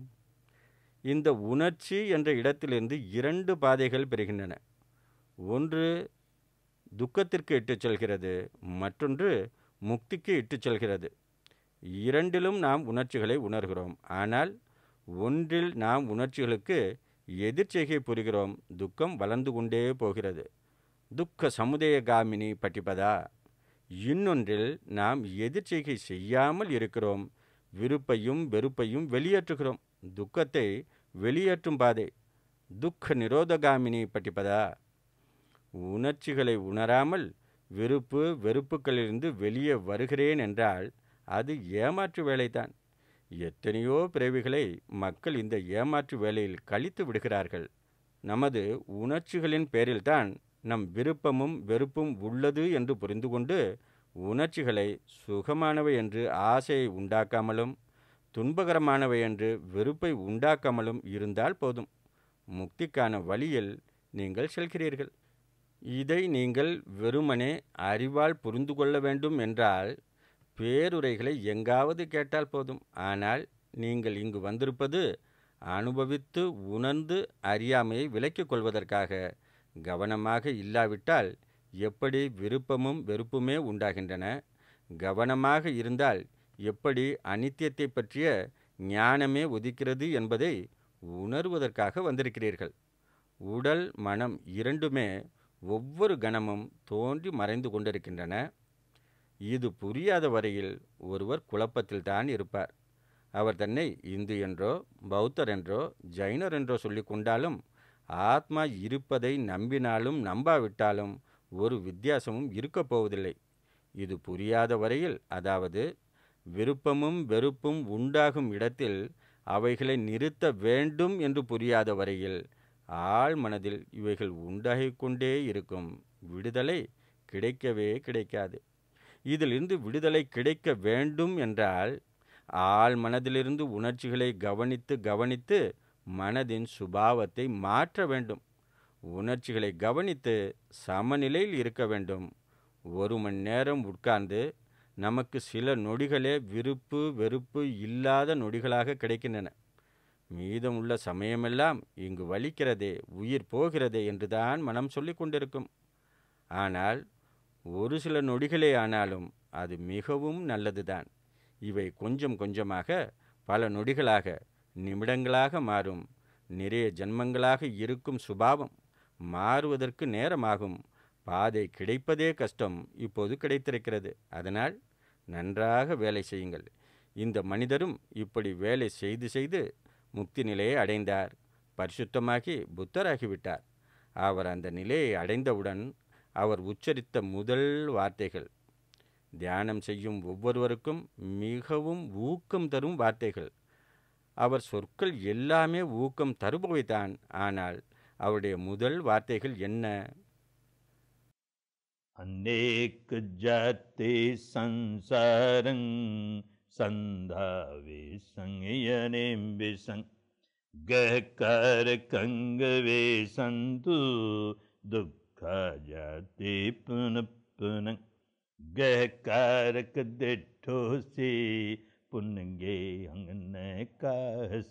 இந்த உணர்ச்சி என்ற இடத்திலிருந்து இரண்டு பாதைகள் பெறுகின்றன ஒன்று துக்கத்திற்கு இட்டுச் செல்கிறது மற்றொன்று முக்திக்கு இட்டுச் செல்கிறது இரண்டிலும் நாம் உணர்ச்சிகளை உணர்கிறோம் ஆனால் ஒன்றில் நாம் உணர்ச்சிகளுக்கு எதிர்ச்செய்கை புரிகிறோம் துக்கம் வளர்ந்து கொண்டே போகிறது துக்க சமுதாய காமினி பட்டிப்பதா இன்னொன்றில் நாம் எதிர்ச்செய்கை செய்யாமல் இருக்கிறோம் விருப்பையும் வெறுப்பையும் வெளியேற்றுகிறோம் துக்கத்தை வெளியேற்றும் பாதை துக்க நிரோதகாமினி பட்டிப்பதா உணர்ச்சிகளை உணராமல் வெறுப்பு வெறுப்புகளிலிருந்து வெளியே வருகிறேன் என்றால் அது ஏமாற்று வேலைதான் எத்தனையோ பிறவிகளை மக்கள் இந்த ஏமாற்று வேலையில் கழித்து விடுகிறார்கள் நமது உணர்ச்சிகளின் பேரில்தான் நம் விருப்பமும் வெறுப்பும் உள்ளது என்று புரிந்து கொண்டு உணர்ச்சிகளை சுகமானவை என்று ஆசையை உண்டாக்காமலும் துன்பகரமானவை என்று வெறுப்பை உண்டாக்காமலும் இருந்தால் போதும் முக்திக்கான வழியில் நீங்கள் செல்கிறீர்கள் இதை நீங்கள் வெறுமனே அறிவால் புரிந்து கொள்ள வேண்டும் என்றால் பேருரைகளை எங்காவது கேட்டால் போதும் ஆனால் நீங்கள் இங்கு வந்திருப்பது அனுபவித்து உணர்ந்து அறியாமையை விலக்கிக் கொள்வதற்காக கவனமாக இல்லாவிட்டால் எப்படி விருப்பமும் வெறுப்புமே உண்டாகின்றன கவனமாக இருந்தால் எப்படி அனித்தியத்தை பற்றிய ஞானமே உதிக்கிறது என்பதை உணர்வதற்காக வந்திருக்கிறீர்கள் உடல் மனம் இரண்டுமே ஒவ்வொரு கணமும் தோன்றி மறைந்து கொண்டிருக்கின்றன இது புரியாத வரையில் ஒருவர் குழப்பத்தில் தான் இருப்பார் அவர் தன்னை இந்து என்றோ பௌத்தர் என்றோ ஜைனர் என்றோ சொல்லி கொண்டாலும் ஆத்மா இருப்பதை நம்பினாலும் நம்பாவிட்டாலும் ஒரு வித்தியாசமும் இருக்கப் போவதில்லை இது புரியாத வரையில் அதாவது விருப்பமும் வெறுப்பும் உண்டாகும் இடத்தில் அவைகளை நிறுத்த வேண்டும் என்று புரியாத வரையில் ஆள் மனதில் இவைகள் உண்டாகிக் கொண்டே இருக்கும் விடுதலை கிடைக்கவே கிடைக்காது இதிலிருந்து விடுதலை கிடைக்க வேண்டும் என்றால் ஆள் மனதிலிருந்து உணர்ச்சிகளை கவனித்து கவனித்து மனதின் சுபாவத்தை மாற்ற வேண்டும் உணர்ச்சிகளை கவனித்து சமநிலையில் இருக்க வேண்டும் ஒரு மணி நேரம் உட்கார்ந்து நமக்கு சில நொடிகளே விருப்பு வெறுப்பு இல்லாத நொடிகளாக கிடைக்கின்றன மீதம் உள்ள சமயமெல்லாம் இங்கு வலிக்கிறதே உயிர் போகிறதே என்றுதான் மனம் சொல்லி கொண்டிருக்கும் ஆனால் ஒரு சில நொடிகளே ஆனாலும் அது மிகவும் நல்லதுதான் இவை கொஞ்சம் கொஞ்சமாக பல நொடிகளாக நிமிடங்களாக மாறும் நிறைய ஜன்மங்களாக இருக்கும் சுபாவம் மாறுவதற்கு நேரமாகும் பாதை கிடைப்பதே கஷ்டம் இப்போது கிடைத்திருக்கிறது அதனால் நன்றாக வேலை செய்யுங்கள் இந்த மனிதரும் இப்படி வேலை செய்து செய்து முக்தி நிலையை அடைந்தார் பரிசுத்தமாகி புத்தராகிவிட்டார் அவர் அந்த நிலையை அடைந்தவுடன் அவர் உச்சரித்த முதல் வார்த்தைகள் தியானம் செய்யும் ஒவ்வொருவருக்கும் மிகவும் ஊக்கம் தரும் வார்த்தைகள் அவர் சொற்கள் எல்லாமே ஊக்கம் தருபவைதான் ஆனால் அவருடைய முதல் வார்த்தைகள் என்ன அநேக ஜாத்தே சம்சாரங் संधा विसंग गह कर कंग वे संतु दुख जाते पुन पुन गह कारक दिठो से पुन गे अंगन का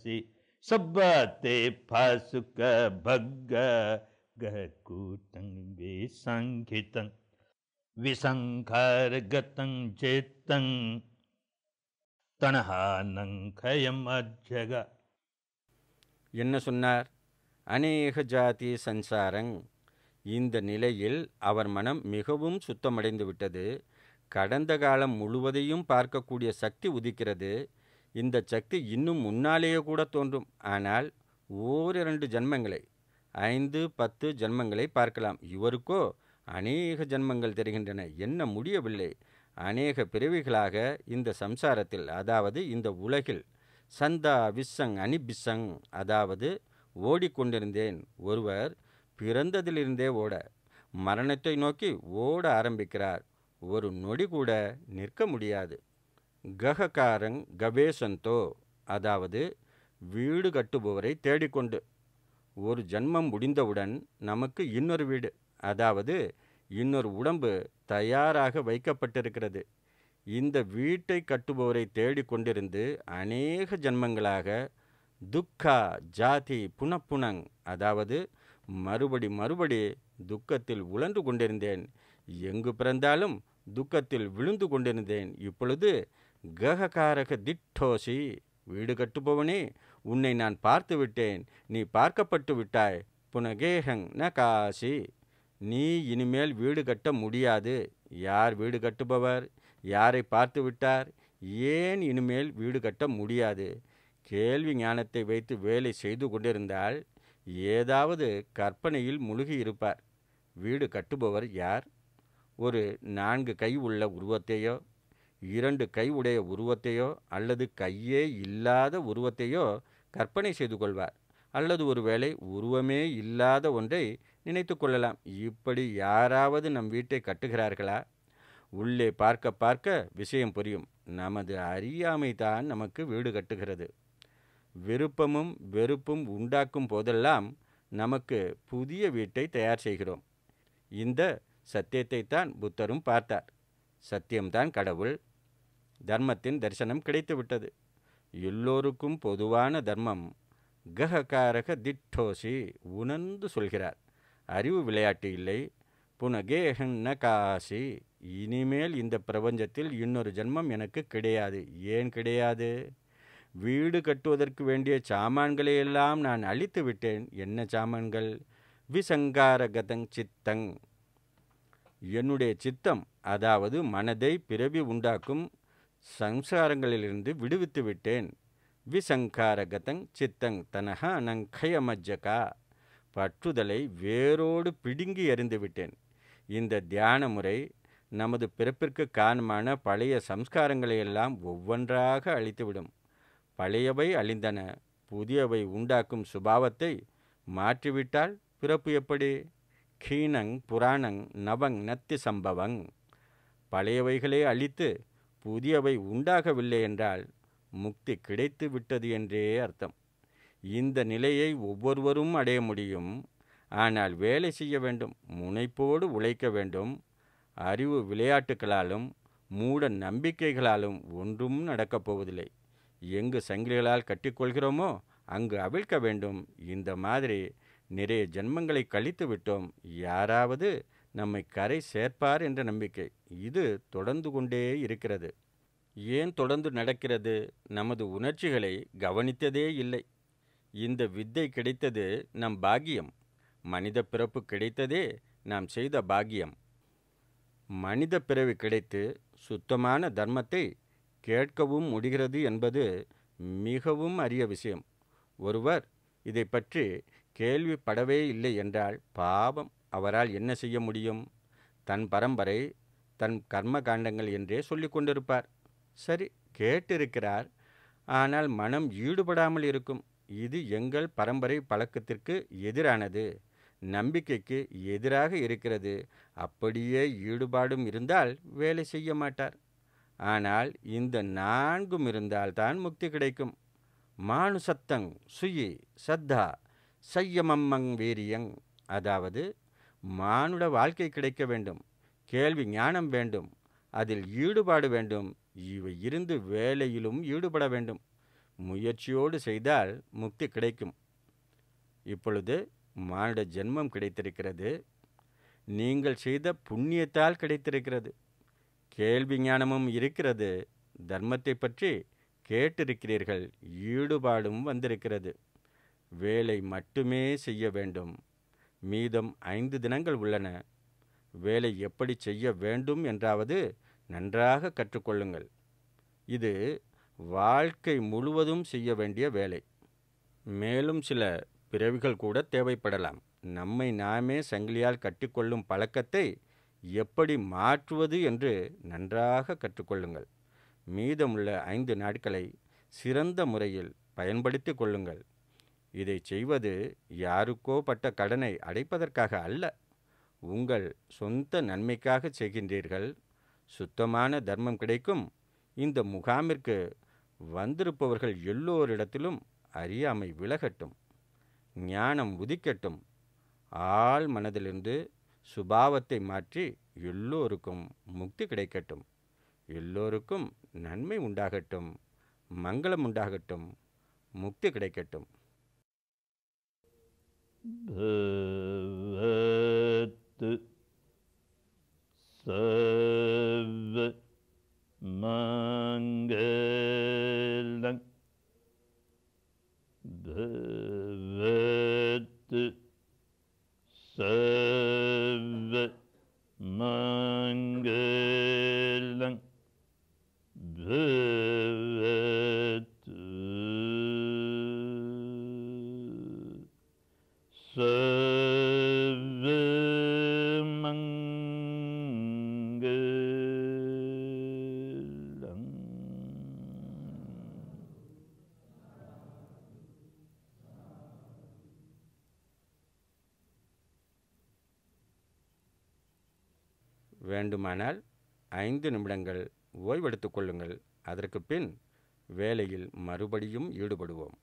से सब ते फासुक भग्गा गह कूटंग वे संखितं विसंखार गतं चेतं தனஹானங்கயம் அஜக என்ன சொன்னார் அநேக ஜாதி சன்சாரங் இந்த நிலையில் அவர் மனம் மிகவும் சுத்தமடைந்து விட்டது கடந்த காலம் முழுவதையும் பார்க்கக்கூடிய சக்தி உதிக்கிறது இந்த சக்தி இன்னும் முன்னாலேயே கூட தோன்றும் ஆனால் ஓரிரண்டு ஜென்மங்களை ஐந்து பத்து ஜென்மங்களை பார்க்கலாம் இவருக்கோ அநேக ஜென்மங்கள் தெரிகின்றன என்ன முடியவில்லை அநேக பிறவிகளாக இந்த சம்சாரத்தில் அதாவது இந்த உலகில் சந்தா விஸ்ஸங் அனிபிஸ்ஸங் அதாவது ஓடிக்கொண்டிருந்தேன் ஒருவர் பிறந்ததிலிருந்தே ஓட மரணத்தை நோக்கி ஓட ஆரம்பிக்கிறார் ஒரு நொடி கூட நிற்க முடியாது ககக்காரங் கவேசந்தோ அதாவது வீடு கட்டுபவரை தேடிக்கொண்டு ஒரு ஜன்மம் முடிந்தவுடன் நமக்கு இன்னொரு வீடு அதாவது இன்னொரு உடம்பு தயாராக வைக்கப்பட்டிருக்கிறது இந்த வீட்டை கட்டுபவரை தேடிக்கொண்டிருந்து அநேக ஜன்மங்களாக துக்கா ஜாதி புனப்புனங் அதாவது மறுபடி மறுபடி துக்கத்தில் உழன்று கொண்டிருந்தேன் எங்கு பிறந்தாலும் துக்கத்தில் விழுந்து கொண்டிருந்தேன் இப்பொழுது கககாரக திட்டோசி வீடு கட்டுபவனே உன்னை நான் பார்த்து விட்டேன் நீ பார்க்கப்பட்டு விட்டாய் புனகேஹங் ந காசி நீ இனிமேல் வீடு கட்ட முடியாது யார் வீடு கட்டுபவர் யாரை பார்த்து விட்டார் ஏன் இனிமேல் வீடு கட்ட முடியாது கேள்வி ஞானத்தை வைத்து வேலை செய்து கொண்டிருந்தால் ஏதாவது கற்பனையில் முழுகி இருப்பார் வீடு கட்டுபவர் யார் ஒரு நான்கு கை உள்ள உருவத்தையோ இரண்டு கை உடைய உருவத்தையோ அல்லது கையே இல்லாத உருவத்தையோ கற்பனை செய்து கொள்வார் அல்லது ஒருவேளை உருவமே இல்லாத ஒன்றை நினைத்து கொள்ளலாம் இப்படி யாராவது நம் வீட்டை கட்டுகிறார்களா உள்ளே பார்க்க பார்க்க விஷயம் புரியும் நமது அறியாமை தான் நமக்கு வீடு கட்டுகிறது விருப்பமும் வெறுப்பும் உண்டாக்கும் போதெல்லாம் நமக்கு புதிய வீட்டை தயார் செய்கிறோம் இந்த சத்தியத்தை தான் புத்தரும் பார்த்தார் சத்தியம்தான் கடவுள் தர்மத்தின் தரிசனம் கிடைத்துவிட்டது எல்லோருக்கும் பொதுவான தர்மம் ககக்காரக திட்டோசி உணர்ந்து சொல்கிறார் அறிவு விளையாட்டு இல்லை புனகேகன் ந காசி இனிமேல் இந்த பிரபஞ்சத்தில் இன்னொரு ஜென்மம் எனக்கு கிடையாது ஏன் கிடையாது வீடு கட்டுவதற்கு வேண்டிய சாமான்களை எல்லாம் நான் அழித்து விட்டேன் என்ன சாமான்கள் விசங்காரகதங் சித்தங் என்னுடைய சித்தம் அதாவது மனதை பிறவி உண்டாக்கும் சம்சாரங்களிலிருந்து விடுவித்து விட்டேன் விசங்காரகதங் சித்தங் தனக மஜ்ஜகா பற்றுதலை வேரோடு பிடுங்கி எறிந்துவிட்டேன் இந்த தியான முறை நமது பிறப்பிற்கு காரணமான பழைய சம்ஸ்காரங்களை எல்லாம் ஒவ்வொன்றாக அழித்துவிடும் பழையவை அழிந்தன புதியவை உண்டாக்கும் சுபாவத்தை மாற்றிவிட்டால் பிறப்பு எப்படி கீணங் புராணங் நவங் நத்தி சம்பவங் பழையவைகளை அழித்து புதியவை உண்டாகவில்லை என்றால் முக்தி கிடைத்து விட்டது என்றே அர்த்தம் இந்த நிலையை ஒவ்வொருவரும் அடைய முடியும் ஆனால் வேலை செய்ய வேண்டும் முனைப்போடு உழைக்க வேண்டும் அறிவு விளையாட்டுகளாலும் மூட நம்பிக்கைகளாலும் ஒன்றும் நடக்கப் போவதில்லை எங்கு சங்கிலிகளால் கட்டிக்கொள்கிறோமோ அங்கு அவிழ்க்க வேண்டும் இந்த மாதிரி நிறைய ஜென்மங்களை கழித்து விட்டோம் யாராவது நம்மை கரை சேர்ப்பார் என்ற நம்பிக்கை இது தொடர்ந்து கொண்டே இருக்கிறது ஏன் தொடர்ந்து நடக்கிறது நமது உணர்ச்சிகளை கவனித்ததே இல்லை இந்த வித்தை கிடைத்தது நம் பாகியம் மனித பிறப்பு கிடைத்ததே நாம் செய்த பாகியம் மனித பிறவி கிடைத்து சுத்தமான தர்மத்தை கேட்கவும் முடிகிறது என்பது மிகவும் அரிய விஷயம் ஒருவர் இதை பற்றி கேள்விப்படவே இல்லை என்றால் பாவம் அவரால் என்ன செய்ய முடியும் தன் பரம்பரை தன் கர்ம காண்டங்கள் என்றே சொல்லி கொண்டிருப்பார் சரி கேட்டிருக்கிறார் ஆனால் மனம் ஈடுபடாமல் இருக்கும் இது எங்கள் பரம்பரை பழக்கத்திற்கு எதிரானது நம்பிக்கைக்கு எதிராக இருக்கிறது அப்படியே ஈடுபாடும் இருந்தால் வேலை செய்ய மாட்டார் ஆனால் இந்த நான்கும் இருந்தால்தான் முக்தி கிடைக்கும் மானுசத்தங் சுயி சத்தா சையமம்மங் வீரியங் அதாவது மானுட வாழ்க்கை கிடைக்க வேண்டும் கேள்வி ஞானம் வேண்டும் அதில் ஈடுபாடு வேண்டும் இவை இருந்து வேலையிலும் ஈடுபட வேண்டும் முயற்சியோடு செய்தால் முக்தி கிடைக்கும் இப்பொழுது மானிட ஜென்மம் கிடைத்திருக்கிறது நீங்கள் செய்த புண்ணியத்தால் கிடைத்திருக்கிறது கேள்வி ஞானமும் இருக்கிறது தர்மத்தை பற்றி கேட்டிருக்கிறீர்கள் ஈடுபாடும் வந்திருக்கிறது வேலை மட்டுமே செய்ய வேண்டும் மீதம் ஐந்து தினங்கள் உள்ளன வேலை எப்படி செய்ய வேண்டும் என்றாவது நன்றாக கற்றுக்கொள்ளுங்கள் இது வாழ்க்கை முழுவதும் செய்ய வேண்டிய வேலை மேலும் சில பிறவிகள் கூட தேவைப்படலாம் நம்மை நாமே சங்கிலியால் கட்டிக்கொள்ளும் பழக்கத்தை எப்படி மாற்றுவது என்று நன்றாக கற்றுக்கொள்ளுங்கள் மீதமுள்ள ஐந்து நாட்களை சிறந்த முறையில் பயன்படுத்தி கொள்ளுங்கள் இதை செய்வது யாருக்கோ பட்ட கடனை அடைப்பதற்காக அல்ல உங்கள் சொந்த நன்மைக்காக செய்கின்றீர்கள் சுத்தமான தர்மம் கிடைக்கும் இந்த முகாமிற்கு வந்திருப்பவர்கள் எல்லோரிடத்திலும் அறியாமை விலகட்டும் ஞானம் உதிக்கட்டும் ஆள் மனதிலிருந்து சுபாவத்தை மாற்றி எல்லோருக்கும் முக்தி கிடைக்கட்டும் எல்லோருக்கும் நன்மை உண்டாகட்டும் மங்களம் உண்டாகட்டும் முக்தி கிடைக்கட்டும் சவ Mangalam Bhavat Sav Mangalam Bhavat வேண்டுமானால் ஐந்து நிமிடங்கள் ஓய்வெடுத்து கொள்ளுங்கள் அதற்கு பின் வேலையில் மறுபடியும் ஈடுபடுவோம்